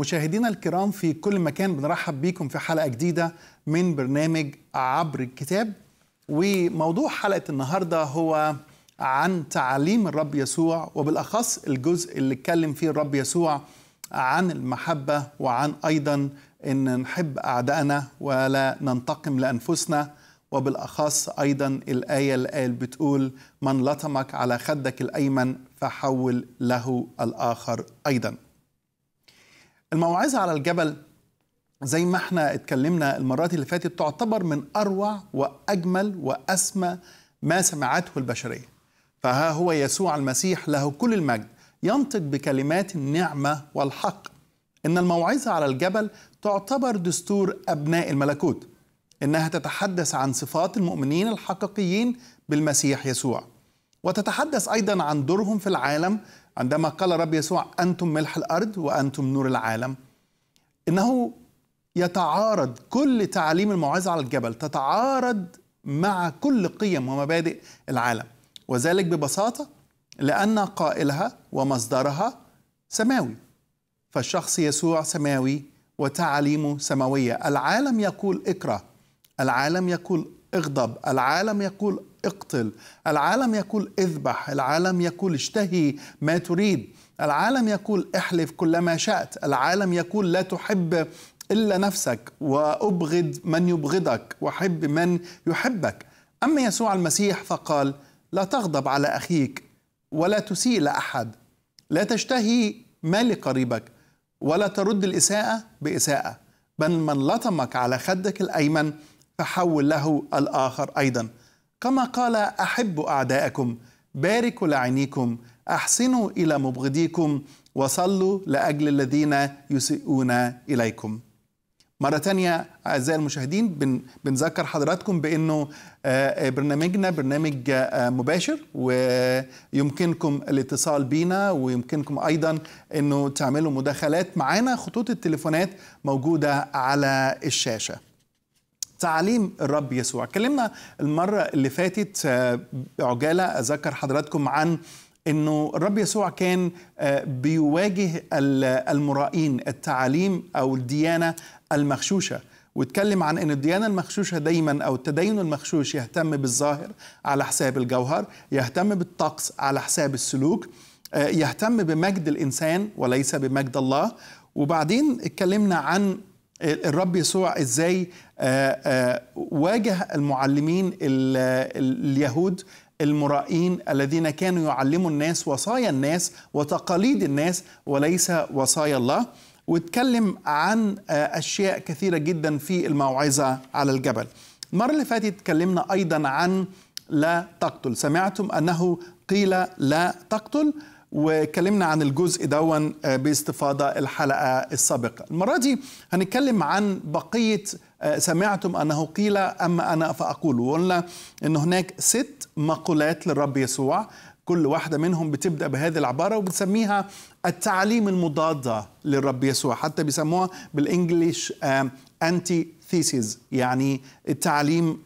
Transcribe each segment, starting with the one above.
مشاهدينا الكرام في كل مكان بنرحب بيكم في حلقة جديدة من برنامج عبر الكتاب وموضوع حلقة النهاردة هو عن تعليم الرب يسوع وبالأخص الجزء اللي اتكلم فيه الرب يسوع عن المحبة وعن أيضا أن نحب أعدائنا ولا ننتقم لأنفسنا وبالأخص أيضا الآية اللي قال بتقول من لطمك على خدك الأيمن فحول له الآخر أيضا الموعظة على الجبل زي ما احنا اتكلمنا المرات اللي فاتت تعتبر من أروع وأجمل وأسمى ما سمعته البشرية فها هو يسوع المسيح له كل المجد ينطق بكلمات النعمة والحق إن الموعظة على الجبل تعتبر دستور أبناء الملكوت إنها تتحدث عن صفات المؤمنين الحقيقيين بالمسيح يسوع وتتحدث أيضا عن دورهم في العالم عندما قال الرب يسوع أنتم ملح الأرض وأنتم نور العالم إنه يتعارض كل تعاليم الموعظة على الجبل تتعارض مع كل قيم ومبادئ العالم وذلك ببساطة لأن قائلها ومصدرها سماوي فالشخص يسوع سماوي وتعاليمه سماوية العالم يقول اكره العالم يقول اغضب العالم يقول اقتل العالم يقول اذبح العالم يقول اشتهي ما تريد العالم يقول احلف كلما شئت العالم يقول لا تحب الا نفسك وابغض من يبغضك وحب من يحبك اما يسوع المسيح فقال لا تغضب على اخيك ولا تسيء لاحد لا تشتهي ما لقريبك ولا ترد الاساءه باساءه بل من لطمك على خدك الايمن فحول له الاخر ايضا كما قال احبوا اعداءكم باركوا لعينيكم احسنوا الى مبغضيكم وصلوا لاجل الذين يسيئون اليكم مرة تانية أعزائي المشاهدين بنذكر حضراتكم بأنه آه، آه، برنامجنا برنامج آه، مباشر ويمكنكم الاتصال بينا ويمكنكم أيضا أنه تعملوا مداخلات معنا خطوط التليفونات موجودة على الشاشة تعليم الرب يسوع اتكلمنا المرة اللي فاتت آه، عجالة أذكر حضراتكم عن انه الرب يسوع كان آه، بيواجه المرائين التعاليم او الديانه المغشوشه واتكلم عن ان الديانه المغشوشه دايما او التدين المغشوش يهتم بالظاهر على حساب الجوهر يهتم بالطقس على حساب السلوك آه، يهتم بمجد الانسان وليس بمجد الله وبعدين اتكلمنا عن الرب يسوع ازاي آه، آه، واجه المعلمين اليهود المرائين الذين كانوا يعلموا الناس وصايا الناس وتقاليد الناس وليس وصايا الله واتكلم عن آه، اشياء كثيره جدا في الموعظه على الجبل المره اللي فاتت اتكلمنا ايضا عن لا تقتل سمعتم انه قيل لا تقتل وكلمنا عن الجزء دون آه، باستفاضة الحلقة السابقة المرة دي هنتكلم عن بقية آه، سمعتم أنه قيل أما أنا فأقول وقلنا أن هناك ست مقولات للرب يسوع كل واحدة منهم بتبدأ بهذه العبارة وبتسميها التعليم المضادة للرب يسوع حتى بيسموها بالإنجليش أنتي آه، ثيسيز يعني التعليم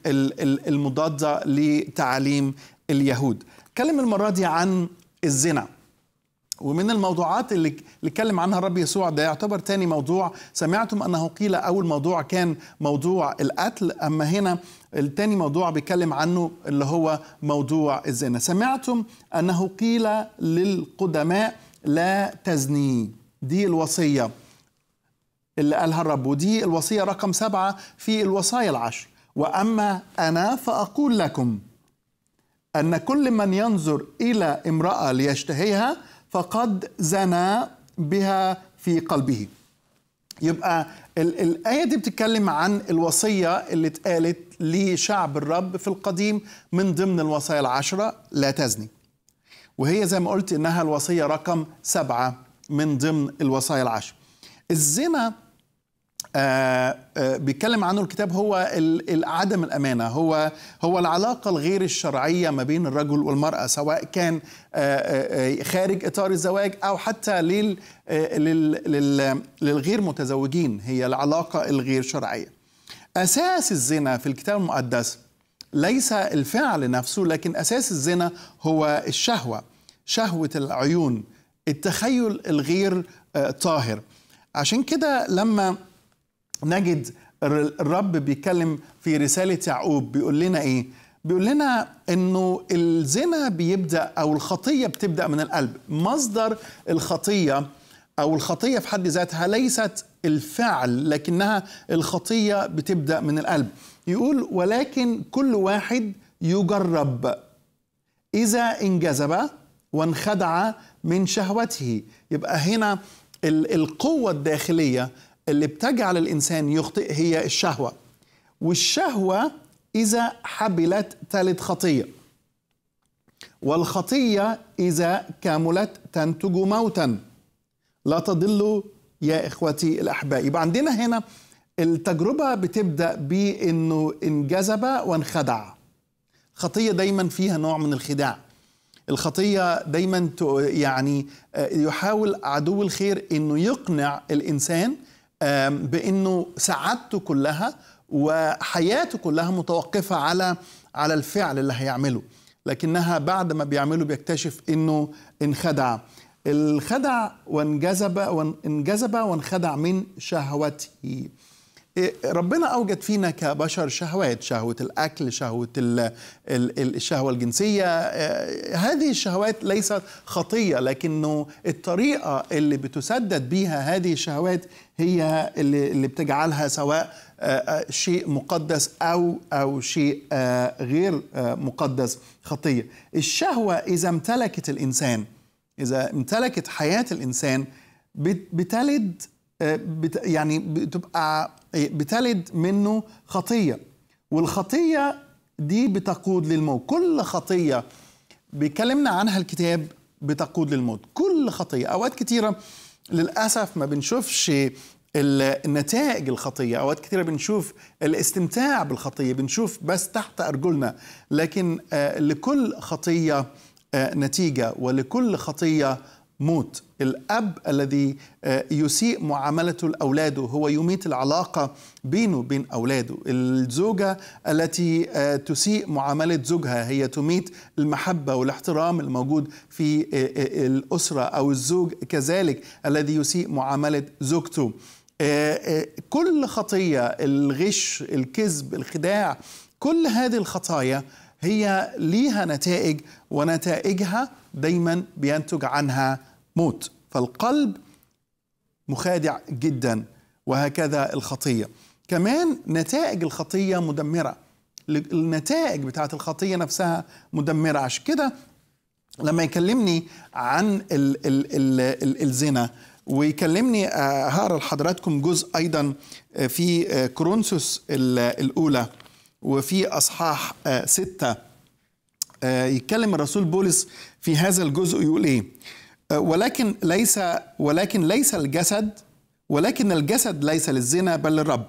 المضادة لتعليم اليهود كلم المرة دي عن الزنا ومن الموضوعات اللي اتكلم عنها الرب يسوع ده يعتبر تاني موضوع سمعتم انه قيل اول موضوع كان موضوع القتل اما هنا التاني موضوع بيتكلم عنه اللي هو موضوع الزنا سمعتم انه قيل للقدماء لا تزني دي الوصيه اللي قالها الرب ودي الوصيه رقم سبعه في الوصايا العشر واما انا فاقول لكم ان كل من ينظر الى امراه ليشتهيها فقد زنى بها في قلبه يبقى ال الآية دي بتتكلم عن الوصية اللي اتقالت لشعب الرب في القديم من ضمن الوصايا العشرة لا تزني وهي زي ما قلت إنها الوصية رقم سبعة من ضمن الوصايا العشرة الزنا آه، آه، بيتكلم عنه الكتاب هو عدم الامانه هو هو العلاقه الغير الشرعيه ما بين الرجل والمراه سواء كان آه، خارج اطار الزواج او حتى لل للغير متزوجين هي العلاقه الغير شرعيه. اساس الزنا في الكتاب المقدس ليس الفعل نفسه لكن اساس الزنا هو الشهوه شهوه العيون التخيل الغير طاهر. عشان كده لما نجد الرب بيتكلم في رسالة يعقوب بيقول لنا إيه؟ بيقول لنا إنه الزنا بيبدأ أو الخطية بتبدأ من القلب، مصدر الخطية أو الخطية في حد ذاتها ليست الفعل لكنها الخطية بتبدأ من القلب. يقول ولكن كل واحد يجرب إذا انجذب وانخدع من شهوته، يبقى هنا القوة الداخلية اللي بتجعل الانسان يخطئ هي الشهوه والشهوه اذا حبلت تلد خطيه والخطيه اذا كملت تنتج موتا لا تضلوا يا اخوتي الاحباء يبقى عندنا هنا التجربه بتبدا بانه انجذب وانخدع الخطيه دايما فيها نوع من الخداع الخطيه دايما يعني آه، يحاول عدو الخير انه يقنع الانسان بانه سعادته كلها وحياته كلها متوقفه على على الفعل اللي هيعمله لكنها بعد ما بيعمله بيكتشف انه انخدع الخدع وانجذب وانجذب وانخدع من شهوته إيه، ربنا اوجد فينا كبشر شهوات شهوه الاكل شهوه الشهوه الجنسيه آه، هذه الشهوات ليست خطيه لكنه الطريقه اللي بتسدد بيها هذه الشهوات هي اللي اللي بتجعلها سواء آه، آه، شيء مقدس او او شيء آه، غير مقدس خطيه الشهوه اذا امتلكت الانسان اذا امتلكت حياه الانسان بتلد يعني بتبقى بتلد منه خطيه والخطيه دي بتقود للموت كل خطيه بيكلمنا عنها الكتاب بتقود للموت كل خطيه اوقات كثيره للاسف ما بنشوفش النتائج الخطية أوقات كثيرة بنشوف الاستمتاع بالخطية بنشوف بس تحت أرجلنا لكن آه، لكل خطية آه، نتيجة ولكل خطية موت الأب الذي آه، يسيء معاملته لأولاده هو يميت العلاقة بينه وبين أولاده الزوجة التي آه، تسيء معاملة زوجها هي تميت المحبة والاحترام الموجود في آه، الأسرة أو الزوج كذلك الذي يسيء معاملة زوجته كل خطية الغش الكذب الخداع كل هذه الخطايا هي ليها نتائج ونتائجها دايما بينتج عنها موت فالقلب مخادع جدا وهكذا الخطيه كمان نتائج الخطيه مدمره النتائج بتاعه الخطيه نفسها مدمره عشان كده لما يكلمني عن الـ الـ الـ الـ الزنا ويكلمني آه، هقرا لحضراتكم جزء ايضا آه، في آه، كورنثوس الاولى وفي أصحاح آه، ستة آه، يتكلم الرسول بولس في هذا الجزء يقول إيه آه، ولكن ليس ولكن ليس الجسد ولكن الجسد ليس للزنا بل للرب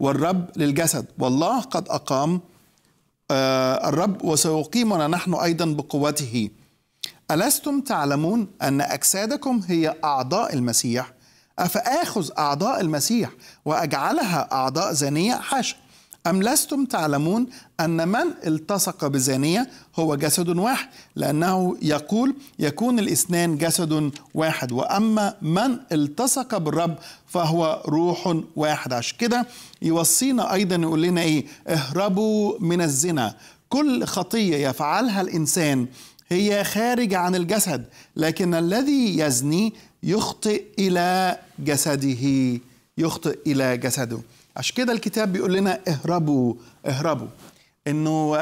والرب للجسد والله قد أقام الرب وسيقيمنا نحن أيضا بقوته ألستم تعلمون أن أجسادكم هي أعضاء المسيح أفآخذ أعضاء المسيح وأجعلها أعضاء زنية حاشا أم لستم تعلمون أن من التصق بزانية هو جسد واحد لأنه يقول يكون الإثنان جسد واحد وأما من التصق بالرب فهو روح واحد عشان كده يوصينا أيضا يقول لنا إيه اهربوا من الزنا كل خطية يفعلها الإنسان هي خارجة عن الجسد لكن الذي يزني يخطئ إلى جسده يخطئ إلى جسده عشان كده الكتاب بيقول لنا اهربوا اهربوا انه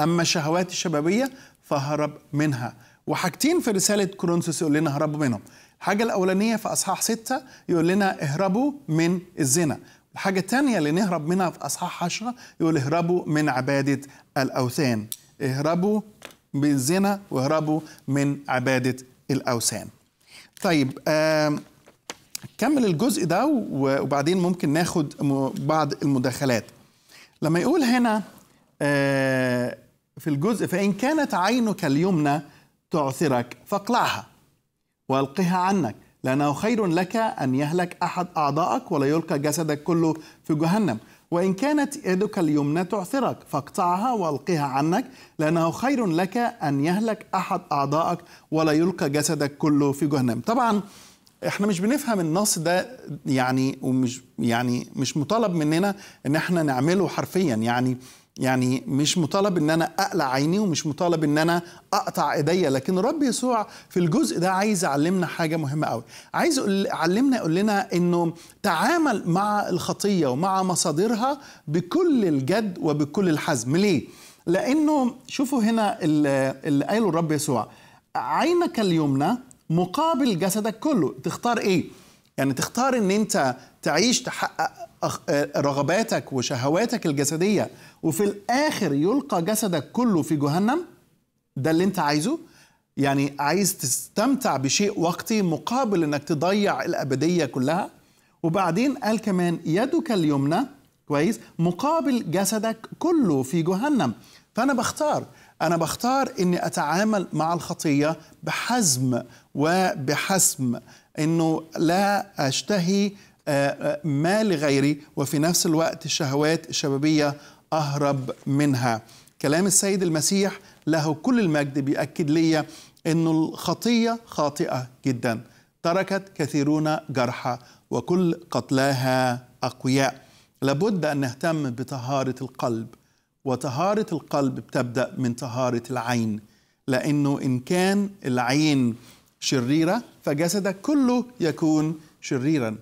اما الشهوات الشبابيه فهرب منها وحاجتين في رساله كورنثوس يقول لنا هربوا منهم الحاجه الاولانيه في اصحاح ستة يقول لنا اهربوا من الزنا الحاجه الثانيه اللي نهرب منها في اصحاح 10 يقول اهربوا من عباده الاوثان اهربوا من الزنا واهربوا من عباده الاوثان طيب آه كمل الجزء ده وبعدين ممكن ناخد بعض المداخلات لما يقول هنا آه، في الجزء فإن كانت عينك اليمنى تعثرك فاقلعها والقها عنك لأنه خير لك أن يهلك أحد أعضائك ولا يلقى جسدك كله في جهنم وإن كانت يدك اليمنى تعثرك فاقطعها والقها عنك لأنه خير لك أن يهلك أحد أعضائك ولا يلقى جسدك كله في جهنم طبعا احنا مش بنفهم النص ده يعني ومش يعني مش مطالب مننا ان احنا نعمله حرفيا يعني يعني مش مطالب ان انا اقلع عيني ومش مطالب ان انا اقطع ايديا لكن الرب يسوع في الجزء ده عايز يعلمنا حاجه مهمه قوي عايز علمنا يقول لنا انه تعامل مع الخطيه ومع مصادرها بكل الجد وبكل الحزم ليه لانه شوفوا هنا اللي قاله الرب يسوع عينك اليمنى مقابل جسدك كله تختار ايه يعني تختار ان انت تعيش تحقق رغباتك وشهواتك الجسديه وفي الاخر يلقى جسدك كله في جهنم ده اللي انت عايزه يعني عايز تستمتع بشيء وقتي مقابل انك تضيع الابديه كلها وبعدين قال كمان يدك اليمنى كويس مقابل جسدك كله في جهنم فانا بختار أنا بختار إني أتعامل مع الخطية بحزم وبحسم إنه لا أشتهي آه، آه، ما لغيري وفي نفس الوقت الشهوات الشبابية أهرب منها كلام السيد المسيح له كل المجد بيأكد لي أن الخطية خاطئة جدا تركت كثيرون جرحى وكل قتلاها أقوياء لابد أن نهتم بطهارة القلب وطهارة القلب بتبدأ من طهارة العين لأنه إن كان العين شريرة فجسدك كله يكون شريرا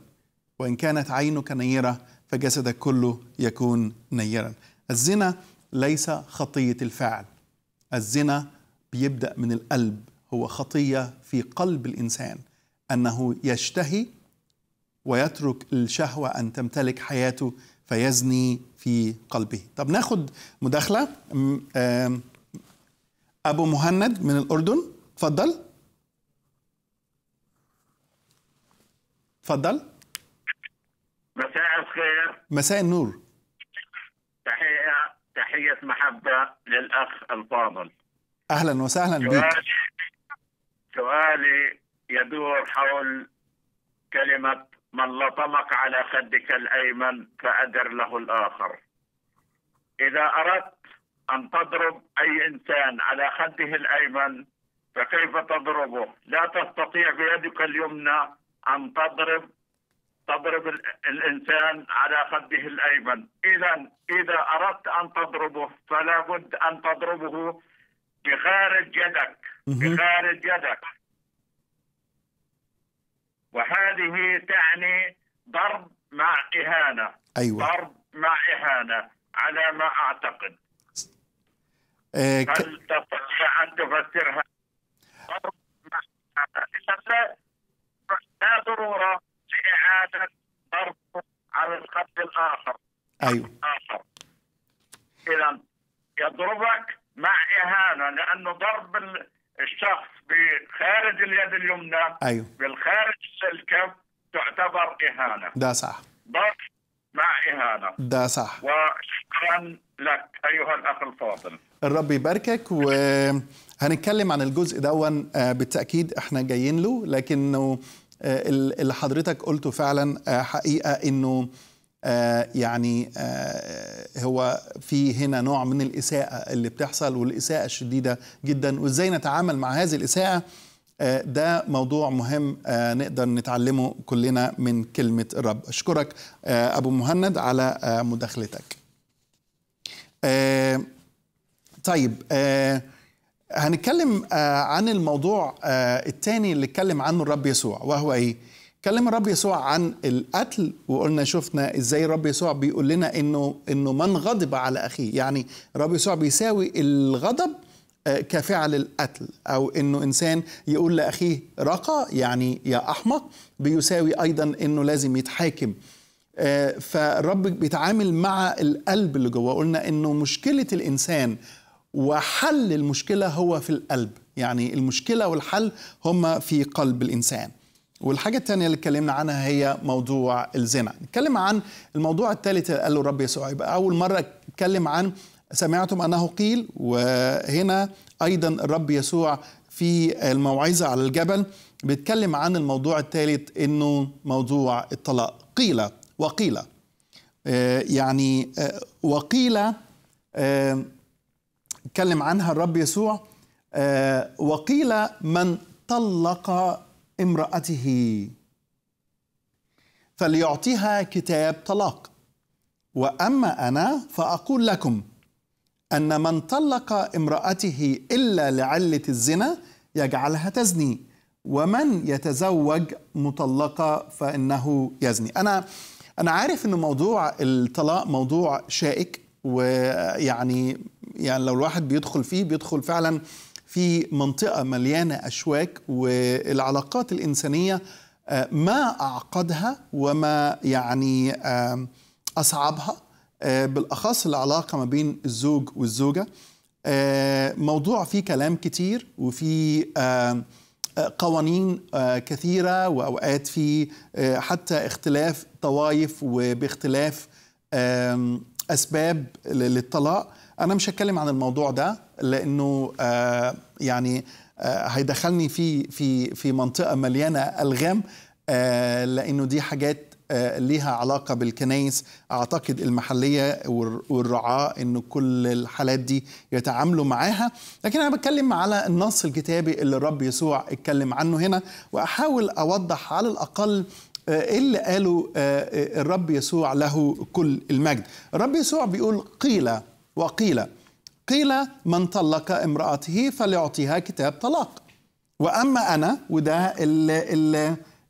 وإن كانت عينك نيرة فجسدك كله يكون نيرا الزنا ليس خطية الفعل الزنا بيبدأ من القلب هو خطية في قلب الإنسان أنه يشتهي ويترك الشهوة أن تمتلك حياته فيزني في قلبه طب ناخد مداخلة أبو مهند من الأردن تفضل تفضل مساء الخير مساء النور تحية تحية محبة للأخ الفاضل أهلا وسهلا بك سؤالي يدور حول كلمة من لطمك على خدك الايمن فادر له الاخر اذا اردت ان تضرب اي انسان على خده الايمن فكيف تضربه لا تستطيع بيدك اليمنى ان تضرب تضرب الانسان على خده الايمن اذا اذا اردت ان تضربه فلا بد ان تضربه بخارج يدك بخارج يدك وهذه تعني ضرب مع إهانة أيوة. ضرب مع إهانة على ما أعتقد أه ك... هل تستطيع أن تفسرها ضرب مع إهانة لا ضرورة لإعادة ضرب على الخط الآخر أيوة الآخر إذا يضربك مع إهانة لأنه ضرب الشخص بخارج اليد اليمنى أيوه. بالخارج الكف تعتبر إهانة ده صح بس مع إهانة ده صح وشكرا لك أيها الأخ الفاضل الرب يباركك و هنتكلم عن الجزء دون آه، بالتأكيد احنا جايين له لكنه آه، اللي حضرتك قلته فعلا آه، حقيقة انه آه، يعني آه، هو في هنا نوع من الإساءة اللي بتحصل والإساءة الشديدة جدا وإزاي نتعامل مع هذه الإساءة آه، ده موضوع مهم نقدر نتعلمه كلنا من كلمة الرب أشكرك أبو مهند على مداخلتك طيب هنتكلم عن الموضوع الثاني اللي اتكلم عنه الرب يسوع وهو ايه كلم الرب يسوع عن القتل وقلنا شفنا ازاي الرب يسوع بيقول لنا انه انه من غضب على اخيه يعني الرب يسوع بيساوي الغضب آه، كفعل القتل او انه انسان يقول لاخيه رقى يعني يا احمق بيساوي ايضا انه لازم يتحاكم آه، فالرب بيتعامل مع القلب اللي جوه قلنا انه مشكله الانسان وحل المشكله هو في القلب يعني المشكله والحل هما في قلب الانسان والحاجة الثانية اللي اتكلمنا عنها هي موضوع الزنا نتكلم عن الموضوع الثالث اللي قاله الرب يسوع يبقى أول مرة اتكلم عن سمعتم أنه قيل وهنا أيضا الرب يسوع في الموعظة على الجبل بيتكلم عن الموضوع الثالث انه موضوع الطلاق قيل وقيل آه، يعني آه، وقيل اتكلم آه، عنها الرب يسوع وقيل من طلق امرأته فليعطيها كتاب طلاق واما انا فاقول لكم ان من طلق امراته الا لعله الزنا يجعلها تزني ومن يتزوج مطلقه فانه يزني انا انا عارف ان موضوع الطلاق موضوع شائك ويعني يعني لو الواحد بيدخل فيه بيدخل فعلا في منطقة مليانة أشواك والعلاقات الإنسانية آه، ما أعقدها وما يعني آه، أصعبها آه، بالأخص العلاقة ما بين الزوج والزوجة موضوع فيه كلام كتير وفي قوانين كثيرة وأوقات في حتى اختلاف طوايف وباختلاف أسباب للطلاق أنا مش هتكلم عن الموضوع ده لأنه يعني آه، هيدخلني في في في منطقه مليانه الغام آه، لانه دي حاجات آه، ليها علاقه بالكنايس اعتقد المحليه والرعاه انه كل الحالات دي يتعاملوا معاها لكن انا بتكلم على النص الكتابي اللي الرب يسوع اتكلم عنه هنا واحاول اوضح على الاقل ايه اللي قاله الرب يسوع له كل المجد الرب يسوع بيقول قيل وقيل قيل من طلق امرأته فليعطيها كتاب طلاق وأما أنا وده الـ الـ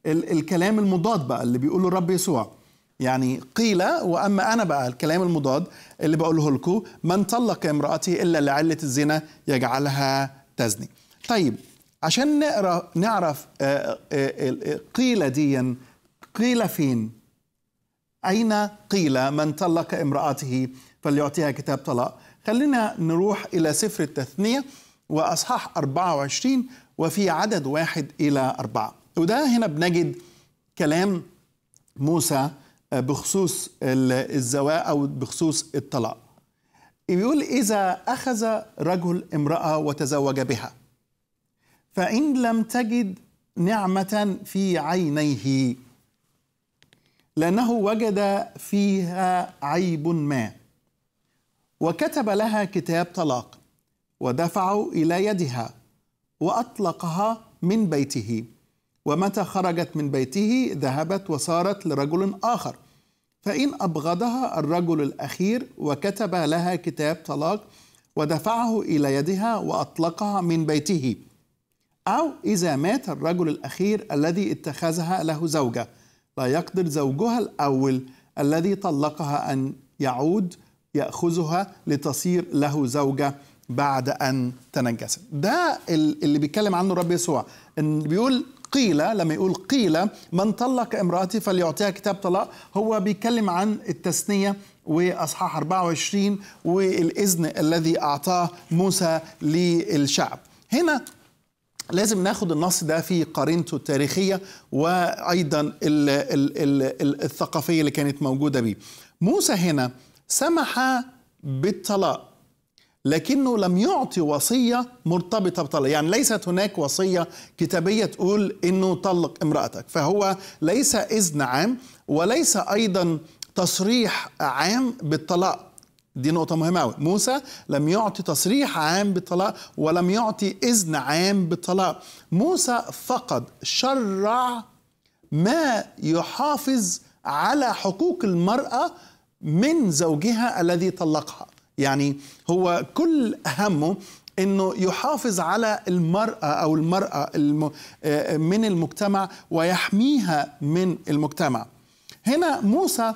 الـ الكلام المضاد بقى اللي بيقوله الرب يسوع يعني قيل واما انا بقى الكلام المضاد اللي بقوله لكم من طلق امراته الا لعله الزنا يجعلها تزني. طيب عشان نقرا نعرف آه، آه، آه، قيل ديا قيل فين؟ اين قيل من طلق امراته فليعطيها كتاب طلاق؟ خلينا نروح إلى سفر التثنية وأصحاح 24 وفي عدد واحد إلى أربعة وده هنا بنجد كلام موسى آه، بخصوص الزواج أو بخصوص الطلاق بيقول إذا أخذ رجل امرأة وتزوج بها فإن لم تجد نعمة في عينيه لأنه وجد فيها عيب ما وكتب لها كتاب طلاق ودفعه الى يدها واطلقها من بيته ومتى خرجت من بيته ذهبت وصارت لرجل اخر فان ابغضها الرجل الاخير وكتب لها كتاب طلاق ودفعه الى يدها واطلقها من بيته او اذا مات الرجل الاخير الذي اتخذها له زوجه لا يقدر زوجها الاول الذي طلقها ان يعود يأخذها لتصير له زوجة بعد أن تنجست ده اللي بيتكلم عنه الرب يسوع إن بيقول قيل لما يقول قيل من طلق امرأته فليعطيها كتاب طلاق هو بيتكلم عن التثنية وأصحاح 24 والإذن الذي أعطاه موسى للشعب هنا لازم ناخد النص ده في قرينته التاريخية وأيضا الثقافية اللي كانت موجودة بيه موسى هنا سمح بالطلاق لكنه لم يعطي وصية مرتبطة بطلاق يعني ليست هناك وصية كتابية تقول أنه طلق امرأتك فهو ليس إذن عام وليس أيضا تصريح عام بالطلاق دي نقطة مهمة أوي موسى لم يعطي تصريح عام بالطلاق ولم يعطي إذن عام بالطلاق موسى فقط شرع ما يحافظ على حقوق المرأة من زوجها الذي طلقها يعني هو كل همه انه يحافظ على المراه او المراه الم... من المجتمع ويحميها من المجتمع هنا موسى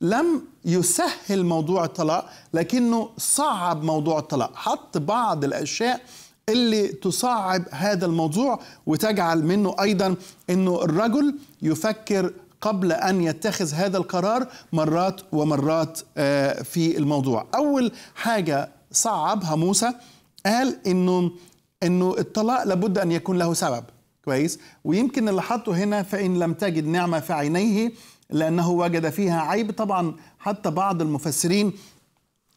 لم يسهل موضوع الطلاق لكنه صعب موضوع الطلاق حط بعض الاشياء اللي تصعب هذا الموضوع وتجعل منه ايضا انه الرجل يفكر قبل أن يتخذ هذا القرار مرات ومرات آه، في الموضوع أول حاجة صعبها موسى قال إنه إنه الطلاق لابد أن يكون له سبب كويس ويمكن اللي حطه هنا فإن لم تجد نعمة في عينيه لأنه وجد فيها عيب طبعا حتى بعض المفسرين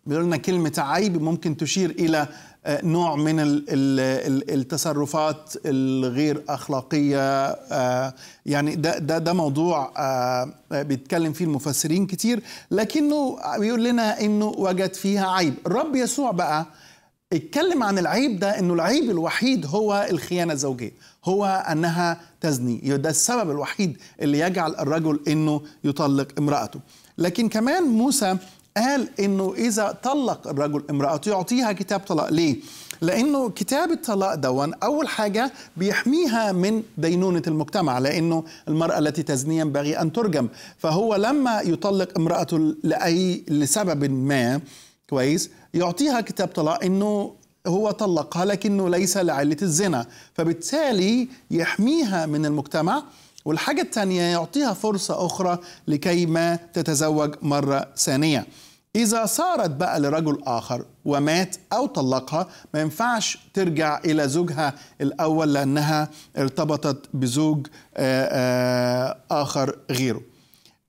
بيقول لنا كلمة عيب ممكن تشير إلى نوع من التصرفات الغير اخلاقيه آه، يعني ده ده ده موضوع آه، بيتكلم فيه المفسرين كتير لكنه بيقول لنا انه وجد فيها عيب الرب يسوع بقى اتكلم عن العيب ده انه العيب الوحيد هو الخيانه الزوجيه هو انها تزني ده السبب الوحيد اللي يجعل الرجل انه يطلق امراته لكن كمان موسى قال انه اذا طلق الرجل امراته يعطيها كتاب طلاق ليه لانه كتاب الطلاق دون اول حاجه بيحميها من دينونه المجتمع لانه المراه التي تزني ينبغي ان ترجم فهو لما يطلق امراته لاي لسبب ما كويس يعطيها كتاب طلاق انه هو طلقها لكنه ليس لعله الزنا فبالتالي يحميها من المجتمع والحاجة الثانية يعطيها فرصة أخرى لكي ما تتزوج مرة ثانية إذا صارت بقى لرجل آخر ومات أو طلقها ما ينفعش ترجع إلى زوجها الأول لأنها ارتبطت بزوج آه، آه، آخر غيره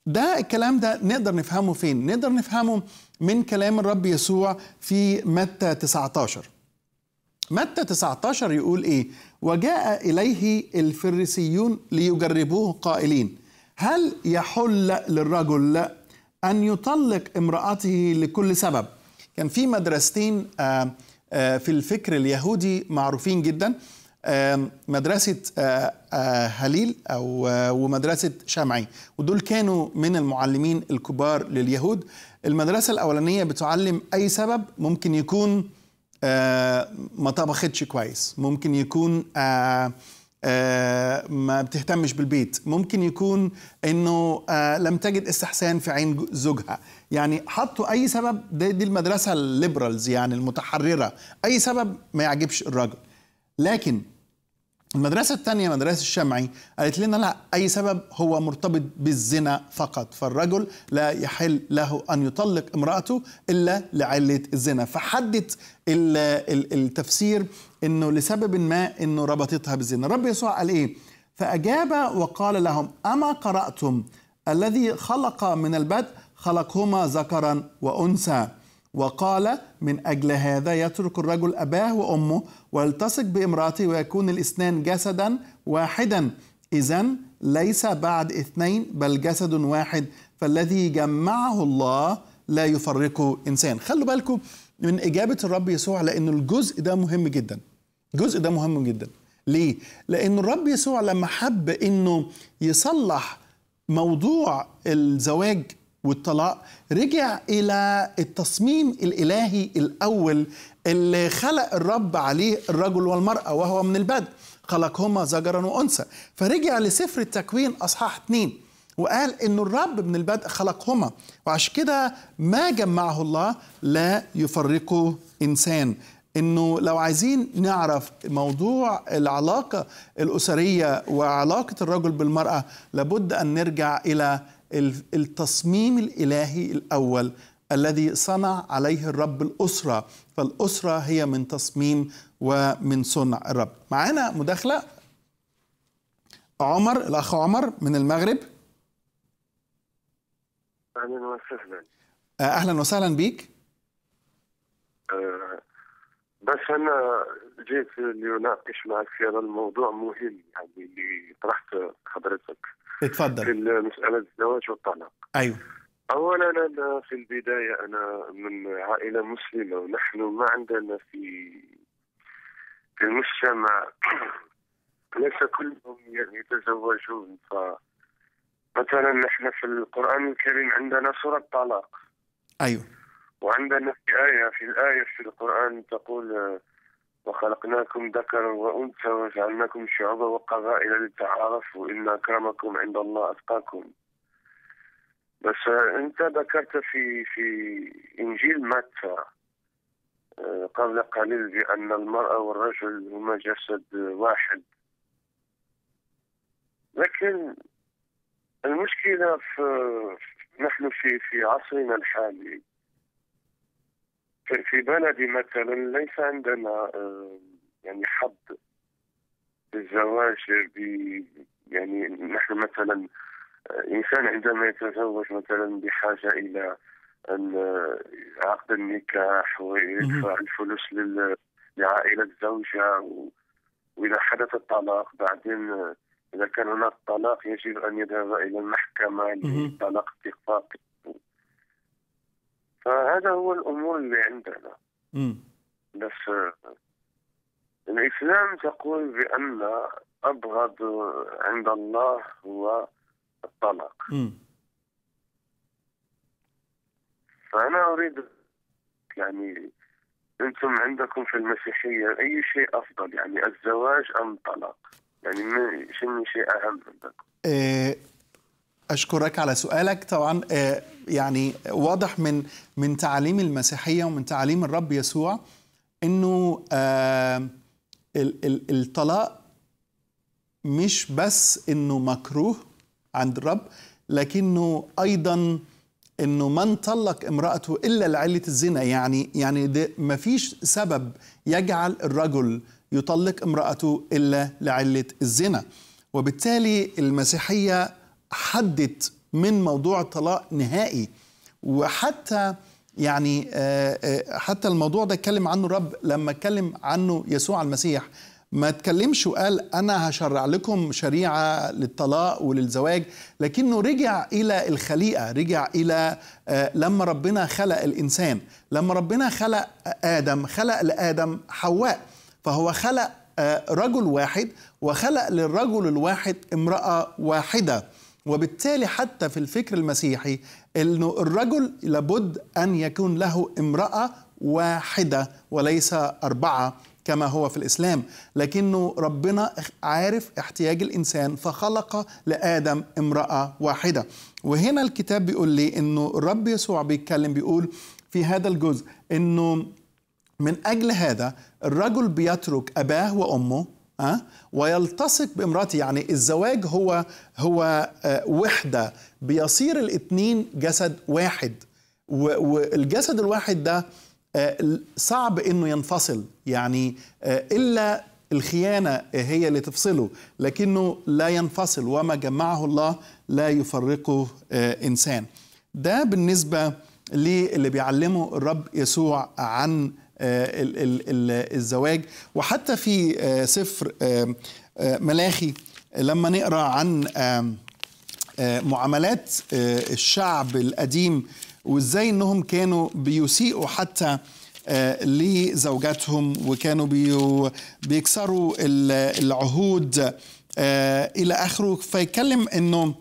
ده الكلام ده نقدر نفهمه فين؟ نقدر نفهمه من كلام الرب يسوع في متى 19 متى 19 يقول إيه؟ وجاء إليه الفريسيون ليجربوه قائلين هل يحل للرجل أن يطلق امرأته لكل سبب كان في مدرستين آه، آه، في الفكر اليهودي معروفين جدا آه، مدرسة هليل أو ومدرسة شمعي ودول كانوا من المعلمين الكبار لليهود المدرسة الأولانية بتعلم أي سبب ممكن يكون آه، ما طبختش كويس ممكن يكون آه، آه، ما بتهتمش بالبيت ممكن يكون انه لم تجد استحسان في عين زوجها يعني حطوا اي سبب دي, دي المدرسه الليبرالز يعني المتحرره اي سبب ما يعجبش الراجل لكن المدرسة الثانية مدرسة الشمعي قالت لنا لا أي سبب هو مرتبط بالزنا فقط فالرجل لا يحل له أن يطلق امرأته إلا لعلة الزنا فحدت التفسير أنه لسبب ما أنه ربطتها بالزنا رب يسوع قال إيه فأجاب وقال لهم أما قرأتم الذي خلق من البدء خلقهما ذكرا وأنثى وقال من أجل هذا يترك الرجل أباه وأمه ويلتصق بامرأته ويكون الاثنان جسدا واحدا إذا ليس بعد اثنين بل جسد واحد فالذي جمعه الله لا يفرقه إنسان خلوا بالكم من إجابة الرب يسوع لأن الجزء ده مهم جدا الجزء ده مهم جدا ليه؟ لأن الرب يسوع لما حب أنه يصلح موضوع الزواج والطلاق رجع الى التصميم الالهي الاول اللي خلق الرب عليه الرجل والمراه وهو من البدء خلقهما ذكرا وانثى فرجع لسفر التكوين اصحاح 2 وقال انه الرب من البدء خلقهما وعشان كده ما جمعه الله لا يفرقه انسان انه لو عايزين نعرف موضوع العلاقه الاسريه وعلاقه الرجل بالمراه لابد ان نرجع الى التصميم الالهي الاول الذي صنع عليه الرب الاسره فالاسره هي من تصميم ومن صنع الرب معانا مداخله عمر الاخ عمر من المغرب اهلا وسهلا آه، اهلا وسهلا بيك آه، بس انا جيت لاناقش معك في هذا الموضوع مهم يعني اللي طرحته حضرتك اتفضل في مساله الزواج والطلاق ايوه اولا انا في البدايه انا من عائله مسلمه ونحن ما عندنا في في المجتمع ليس كلهم يتزوجون ف مثلا نحن في القران الكريم عندنا سوره الطلاق ايوه وعندنا في ايه في الايه في القران تقول وخلقناكم ذكرا وأنثى وجعلناكم شعوبا وقبائل لتعارفوا إن أكرمكم عند الله أتقاكم بس أنت ذكرت في في إنجيل متى آه، قبل قليل بأن المرأة والرجل هما جسد واحد لكن المشكلة في نحن في في عصرنا الحالي في بلدي مثلا ليس عندنا آه، يعني حد للزواج يعني نحن مثلا آه، انسان عندما يتزوج مثلا بحاجه الى آه، عقد النكاح ويدفع الفلوس لعائله الزوجه واذا حدث الطلاق بعدين اذا كان هناك طلاق يجب ان يذهب الى المحكمه للطلاق اتفاقي فهذا هو الأمور اللي عندنا م. بس الإسلام تقول بأن أبغض عند الله هو الطلاق م. فأنا أريد يعني أنتم عندكم في المسيحية أي شيء أفضل يعني الزواج أم الطلاق يعني شنو شيء أهم عندكم؟ إيه، اشكرك على سؤالك طبعا آه، يعني واضح من من تعاليم المسيحيه ومن تعاليم الرب يسوع انه آه، الطلاق مش بس انه مكروه عند الرب لكنه ايضا انه من طلق امراته الا لعله الزنا يعني يعني ما فيش سبب يجعل الرجل يطلق امراته الا لعله الزنا وبالتالي المسيحيه حدت من موضوع الطلاق نهائي وحتى يعني آه، آه، حتى الموضوع ده اتكلم عنه الرب لما اتكلم عنه يسوع المسيح ما اتكلمش وقال انا هشرع لكم شريعه للطلاق وللزواج لكنه رجع الى الخليقه رجع الى آه، لما ربنا خلق الانسان لما ربنا خلق ادم خلق لادم حواء فهو خلق رجل واحد وخلق للرجل الواحد امراه واحده وبالتالي حتى في الفكر المسيحي انه الرجل لابد ان يكون له امراه واحده وليس اربعه كما هو في الاسلام لكنه ربنا عارف احتياج الانسان فخلق لادم امراه واحده وهنا الكتاب بيقول لي انه الرب يسوع بيتكلم بيقول في هذا الجزء انه من اجل هذا الرجل بيترك اباه وامه أه؟ ويلتصق بامراته يعني الزواج هو هو آه، وحده بيصير الاثنين جسد واحد والجسد الواحد ده آه، صعب انه ينفصل يعني آه، الا الخيانه هي اللي تفصله لكنه لا ينفصل وما جمعه الله لا يفرقه انسان ده بالنسبه للي بيعلمه الرب يسوع عن آه، الزواج وحتى في آه، سفر آه، ملاخي لما نقرا عن معاملات الشعب القديم وازاي انهم كانوا بيسيئوا حتى لزوجاتهم وكانوا بيكسروا العهود الى اخره فيتكلم انه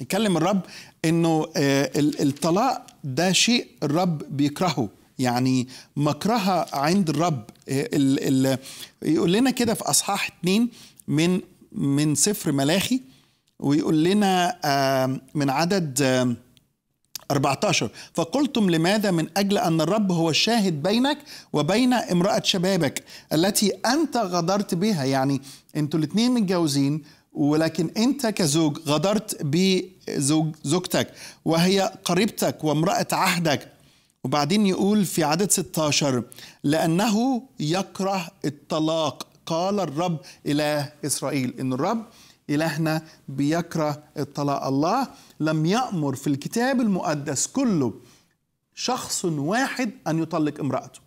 يتكلم الرب انه الطلاق ده شيء الرب بيكرهه يعني مكرها عند الرب إيه، ال ال يقول لنا كده في اصحاح اتنين من من سفر ملاخي ويقول لنا من عدد 14 فقلتم لماذا من اجل ان الرب هو الشاهد بينك وبين امراه شبابك التي انت غدرت بها يعني انتوا الاثنين متجوزين ولكن انت كزوج غدرت بزوجتك وهي قريبتك وامراه عهدك وبعدين يقول في عدد 16 لأنه يكره الطلاق قال الرب إله إسرائيل إن الرب إلهنا بيكره الطلاق الله لم يأمر في الكتاب المقدس كله شخص واحد أن يطلق امرأته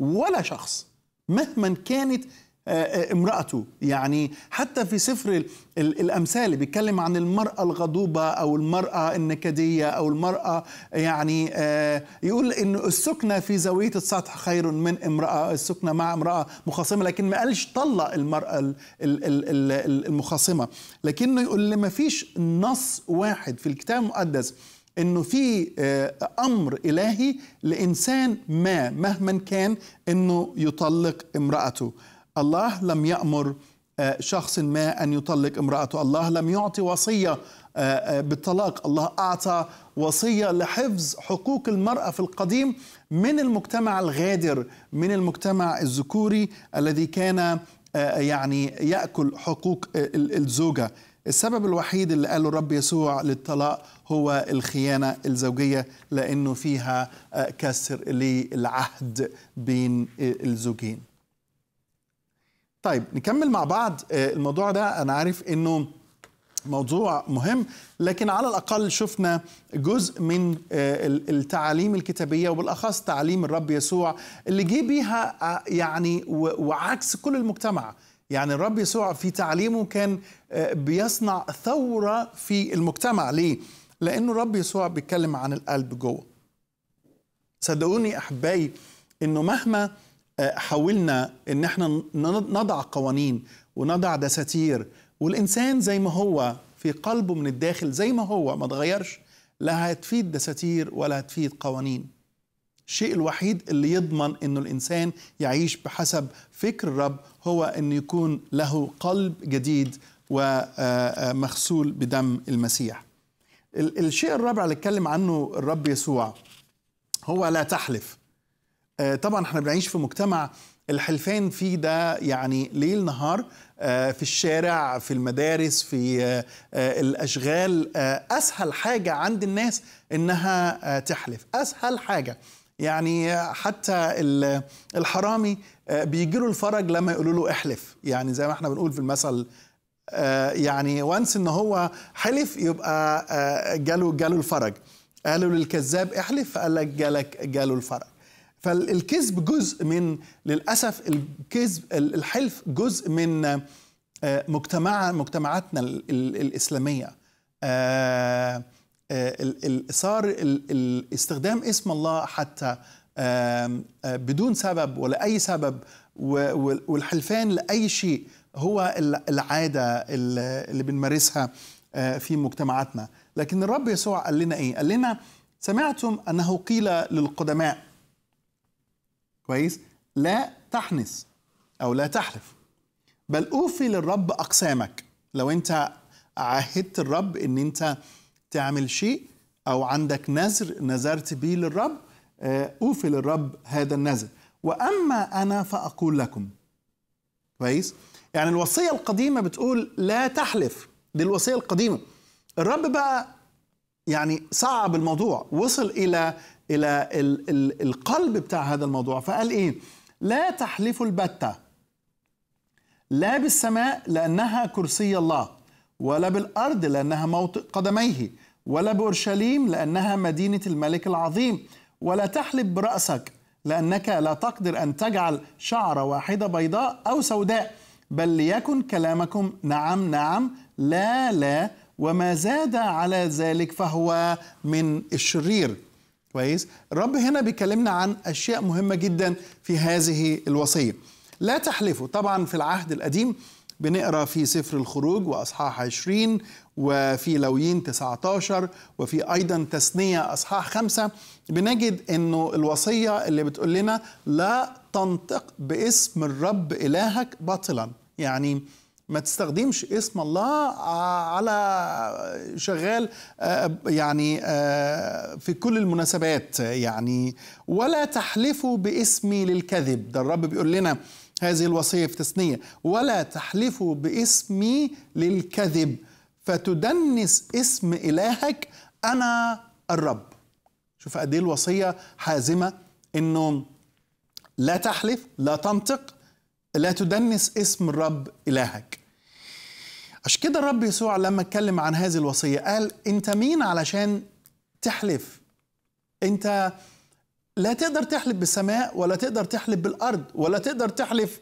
ولا شخص مهما كانت آه، آه، امرأته يعني حتى في سفر الأمثال اللي بيتكلم عن المرأة الغضوبة أو المرأة النكدية أو المرأة يعني آه، يقول إن السكنة في زاوية السطح خير من امرأة السكنة مع امرأة مخاصمة لكن ما قالش طلق المرأة المخاصمة لكنه يقول ما فيش نص واحد في الكتاب المقدس انه في امر الهي لانسان ما مهما كان انه يطلق امراته الله لم يأمر آه، شخص ما أن يطلق امرأته الله لم يعطي وصية آه، آه، بالطلاق الله أعطى وصية لحفظ حقوق المرأة في القديم من المجتمع الغادر من المجتمع الذكوري الذي كان يعني يأكل حقوق الزوجة السبب الوحيد اللي قاله الرب يسوع للطلاق هو الخيانة الزوجية لأنه فيها كسر للعهد بين الزوجين طيب نكمل مع بعض آه، الموضوع ده انا عارف انه موضوع مهم لكن على الاقل شفنا جزء من آه، التعاليم الكتابيه وبالاخص تعليم الرب يسوع اللي جه بيها آه، يعني وعكس كل المجتمع يعني الرب يسوع في تعليمه كان بيصنع ثوره في المجتمع ليه؟ لانه الرب يسوع بيتكلم عن القلب جوه صدقوني احبائي انه مهما حاولنا ان احنا نضع قوانين ونضع دساتير والانسان زي ما هو في قلبه من الداخل زي ما هو ما تغيرش لا هتفيد دساتير ولا هتفيد قوانين الشيء الوحيد اللي يضمن انه الانسان يعيش بحسب فكر الرب هو ان يكون له قلب جديد ومغسول آه، آه، بدم المسيح الشيء الرابع اللي اتكلم عنه الرب يسوع هو لا تحلف آه، طبعا احنا بنعيش في مجتمع الحلفان فيه ده يعني ليل نهار آه، في الشارع في المدارس في آه، الاشغال اسهل حاجه عند الناس انها تحلف اسهل حاجه يعني حتى الحرامي بيجي له الفرج لما يقولوا له احلف يعني زي ما احنا بنقول في المثل يعني وانس ان هو حلف يبقى جاله جاله الفرج قالوا للكذاب احلف فقال لك جالك جاله الفرج فالكذب جزء من للاسف الكذب الحلف جزء من آه، مجتمع مجتمعاتنا الاسلاميه صار آه، آه، استخدام اسم الله حتى بدون سبب ولا اي سبب والحلفان لاي شيء هو العاده اللي بنمارسها في مجتمعاتنا لكن الرب يسوع قال لنا ايه قال لنا سمعتم انه قيل للقدماء كويس لا تحنس او لا تحلف بل اوفي للرب اقسامك لو انت عهدت الرب ان انت تعمل شيء او عندك نذر نذرت به للرب آه، اوفي للرب هذا النذر واما انا فاقول لكم كويس يعني الوصيه القديمه بتقول لا تحلف دي الوصيه القديمه الرب بقى يعني صعب الموضوع وصل الى الى القلب بتاع هذا الموضوع فقال ايه لا تحلفوا البتة لا بالسماء لأنها كرسي الله ولا بالأرض لأنها موطئ قدميه ولا بأورشليم لأنها مدينة الملك العظيم ولا تحلف برأسك لأنك لا تقدر أن تجعل شعرة واحدة بيضاء أو سوداء بل ليكن كلامكم نعم نعم لا لا وما زاد على ذلك فهو من الشرير كويس الرب هنا بيكلمنا عن اشياء مهمه جدا في هذه الوصيه لا تحلفوا طبعا في العهد القديم بنقرا في سفر الخروج واصحاح 20 وفي لويين 19 وفي ايضا تثنيه اصحاح 5 بنجد انه الوصيه اللي بتقول لنا لا تنطق باسم الرب الهك باطلا يعني ما تستخدمش اسم الله على شغال آه، يعني آه، في كل المناسبات يعني ولا تحلفوا باسمي للكذب ده الرب بيقول لنا هذه الوصيه في تثنيه ولا تحلفوا باسمي للكذب فتدنس اسم الهك انا الرب شوف قد ايه الوصيه حازمه انه لا تحلف لا تنطق لا تدنس اسم الرب الهك عشان كده الرب يسوع لما اتكلم عن هذه الوصية قال أنت مين علشان تحلف أنت لا تقدر تحلف بالسماء ولا تقدر تحلف بالأرض ولا تقدر تحلف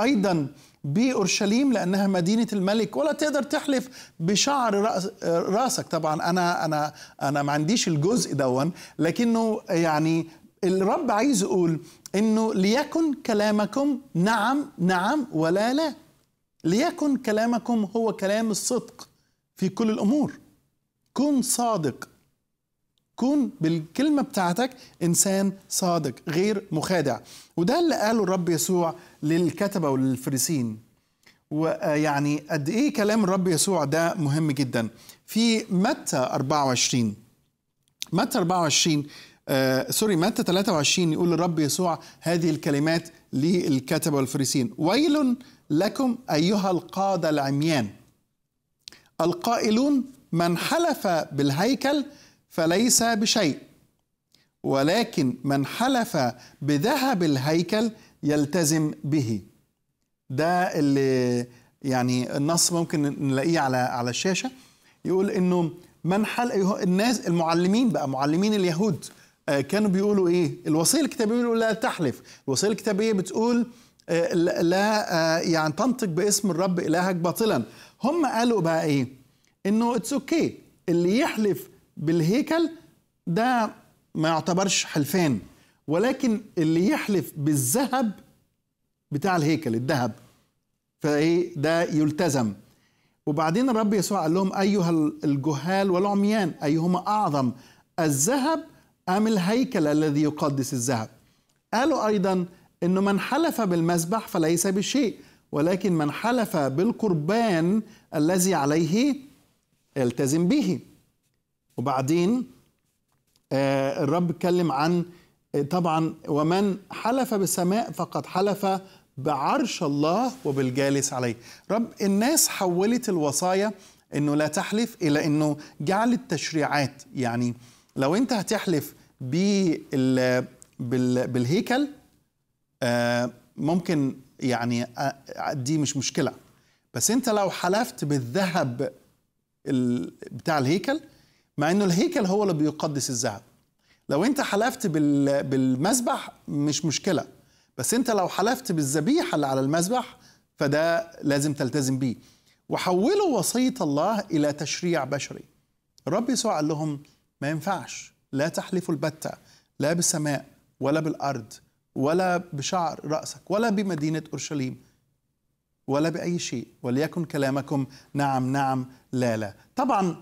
أيضا بأورشليم لأنها مدينة الملك ولا تقدر تحلف بشعر رأسك طبعا أنا أنا أنا ما عنديش الجزء دون لكنه يعني الرب عايز يقول إنه ليكن كلامكم نعم نعم ولا لا ليكن كلامكم هو كلام الصدق في كل الامور كن صادق كن بالكلمة بتاعتك إنسان صادق غير مخادع وده اللي قاله الرب يسوع للكتبة وللفريسين ويعني قد إيه كلام الرب يسوع ده مهم جدا في متى 24 متى 24 آه سوري متى 23 يقول الرب يسوع هذه الكلمات للكتبة والفريسين ويل لكم أيها القادة العميان القائلون من حلف بالهيكل فليس بشيء ولكن من حلف بذهب الهيكل يلتزم به ده اللي يعني النص ممكن نلاقيه على على الشاشه يقول انه من حل الناس المعلمين بقى معلمين اليهود آه، كانوا بيقولوا ايه الوصيه الكتابيه بيقولوا لا تحلف الوصيه الكتابيه بتقول آه، لا آه، يعني تنطق باسم الرب إلهك باطلا هم قالوا بقى إيه إنه اتس أوكي okay. اللي يحلف بالهيكل ده ما يعتبرش حلفان ولكن اللي يحلف بالذهب بتاع الهيكل الذهب فايه ده يلتزم وبعدين الرب يسوع قال لهم ايها الجهال والعميان ايهما اعظم الذهب ام الهيكل الذي يقدس الذهب قالوا ايضا انه من حلف بالمذبح فليس بشيء ولكن من حلف بالقربان الذي عليه التزم به وبعدين آه، الرب اتكلم عن آه، طبعا ومن حلف بالسماء فقد حلف بعرش الله وبالجالس عليه رب الناس حولت الوصايا انه لا تحلف الى انه جعل التشريعات يعني لو انت هتحلف بال بالهيكل آه، ممكن يعني آه، دي مش مشكله بس انت لو حلفت بالذهب بتاع الهيكل مع انه الهيكل هو اللي بيقدس الذهب لو انت حلفت بالمسبح مش مشكله بس انت لو حلفت بالذبيحه اللي على المسبح فده لازم تلتزم بيه وحولوا وصيه الله الى تشريع بشري الرب يسوع قال لهم ما ينفعش لا تحلفوا البتة لا بالسماء ولا بالأرض ولا بشعر رأسك ولا بمدينة أورشليم ولا بأي شيء وليكن كلامكم نعم نعم لا لا طبعا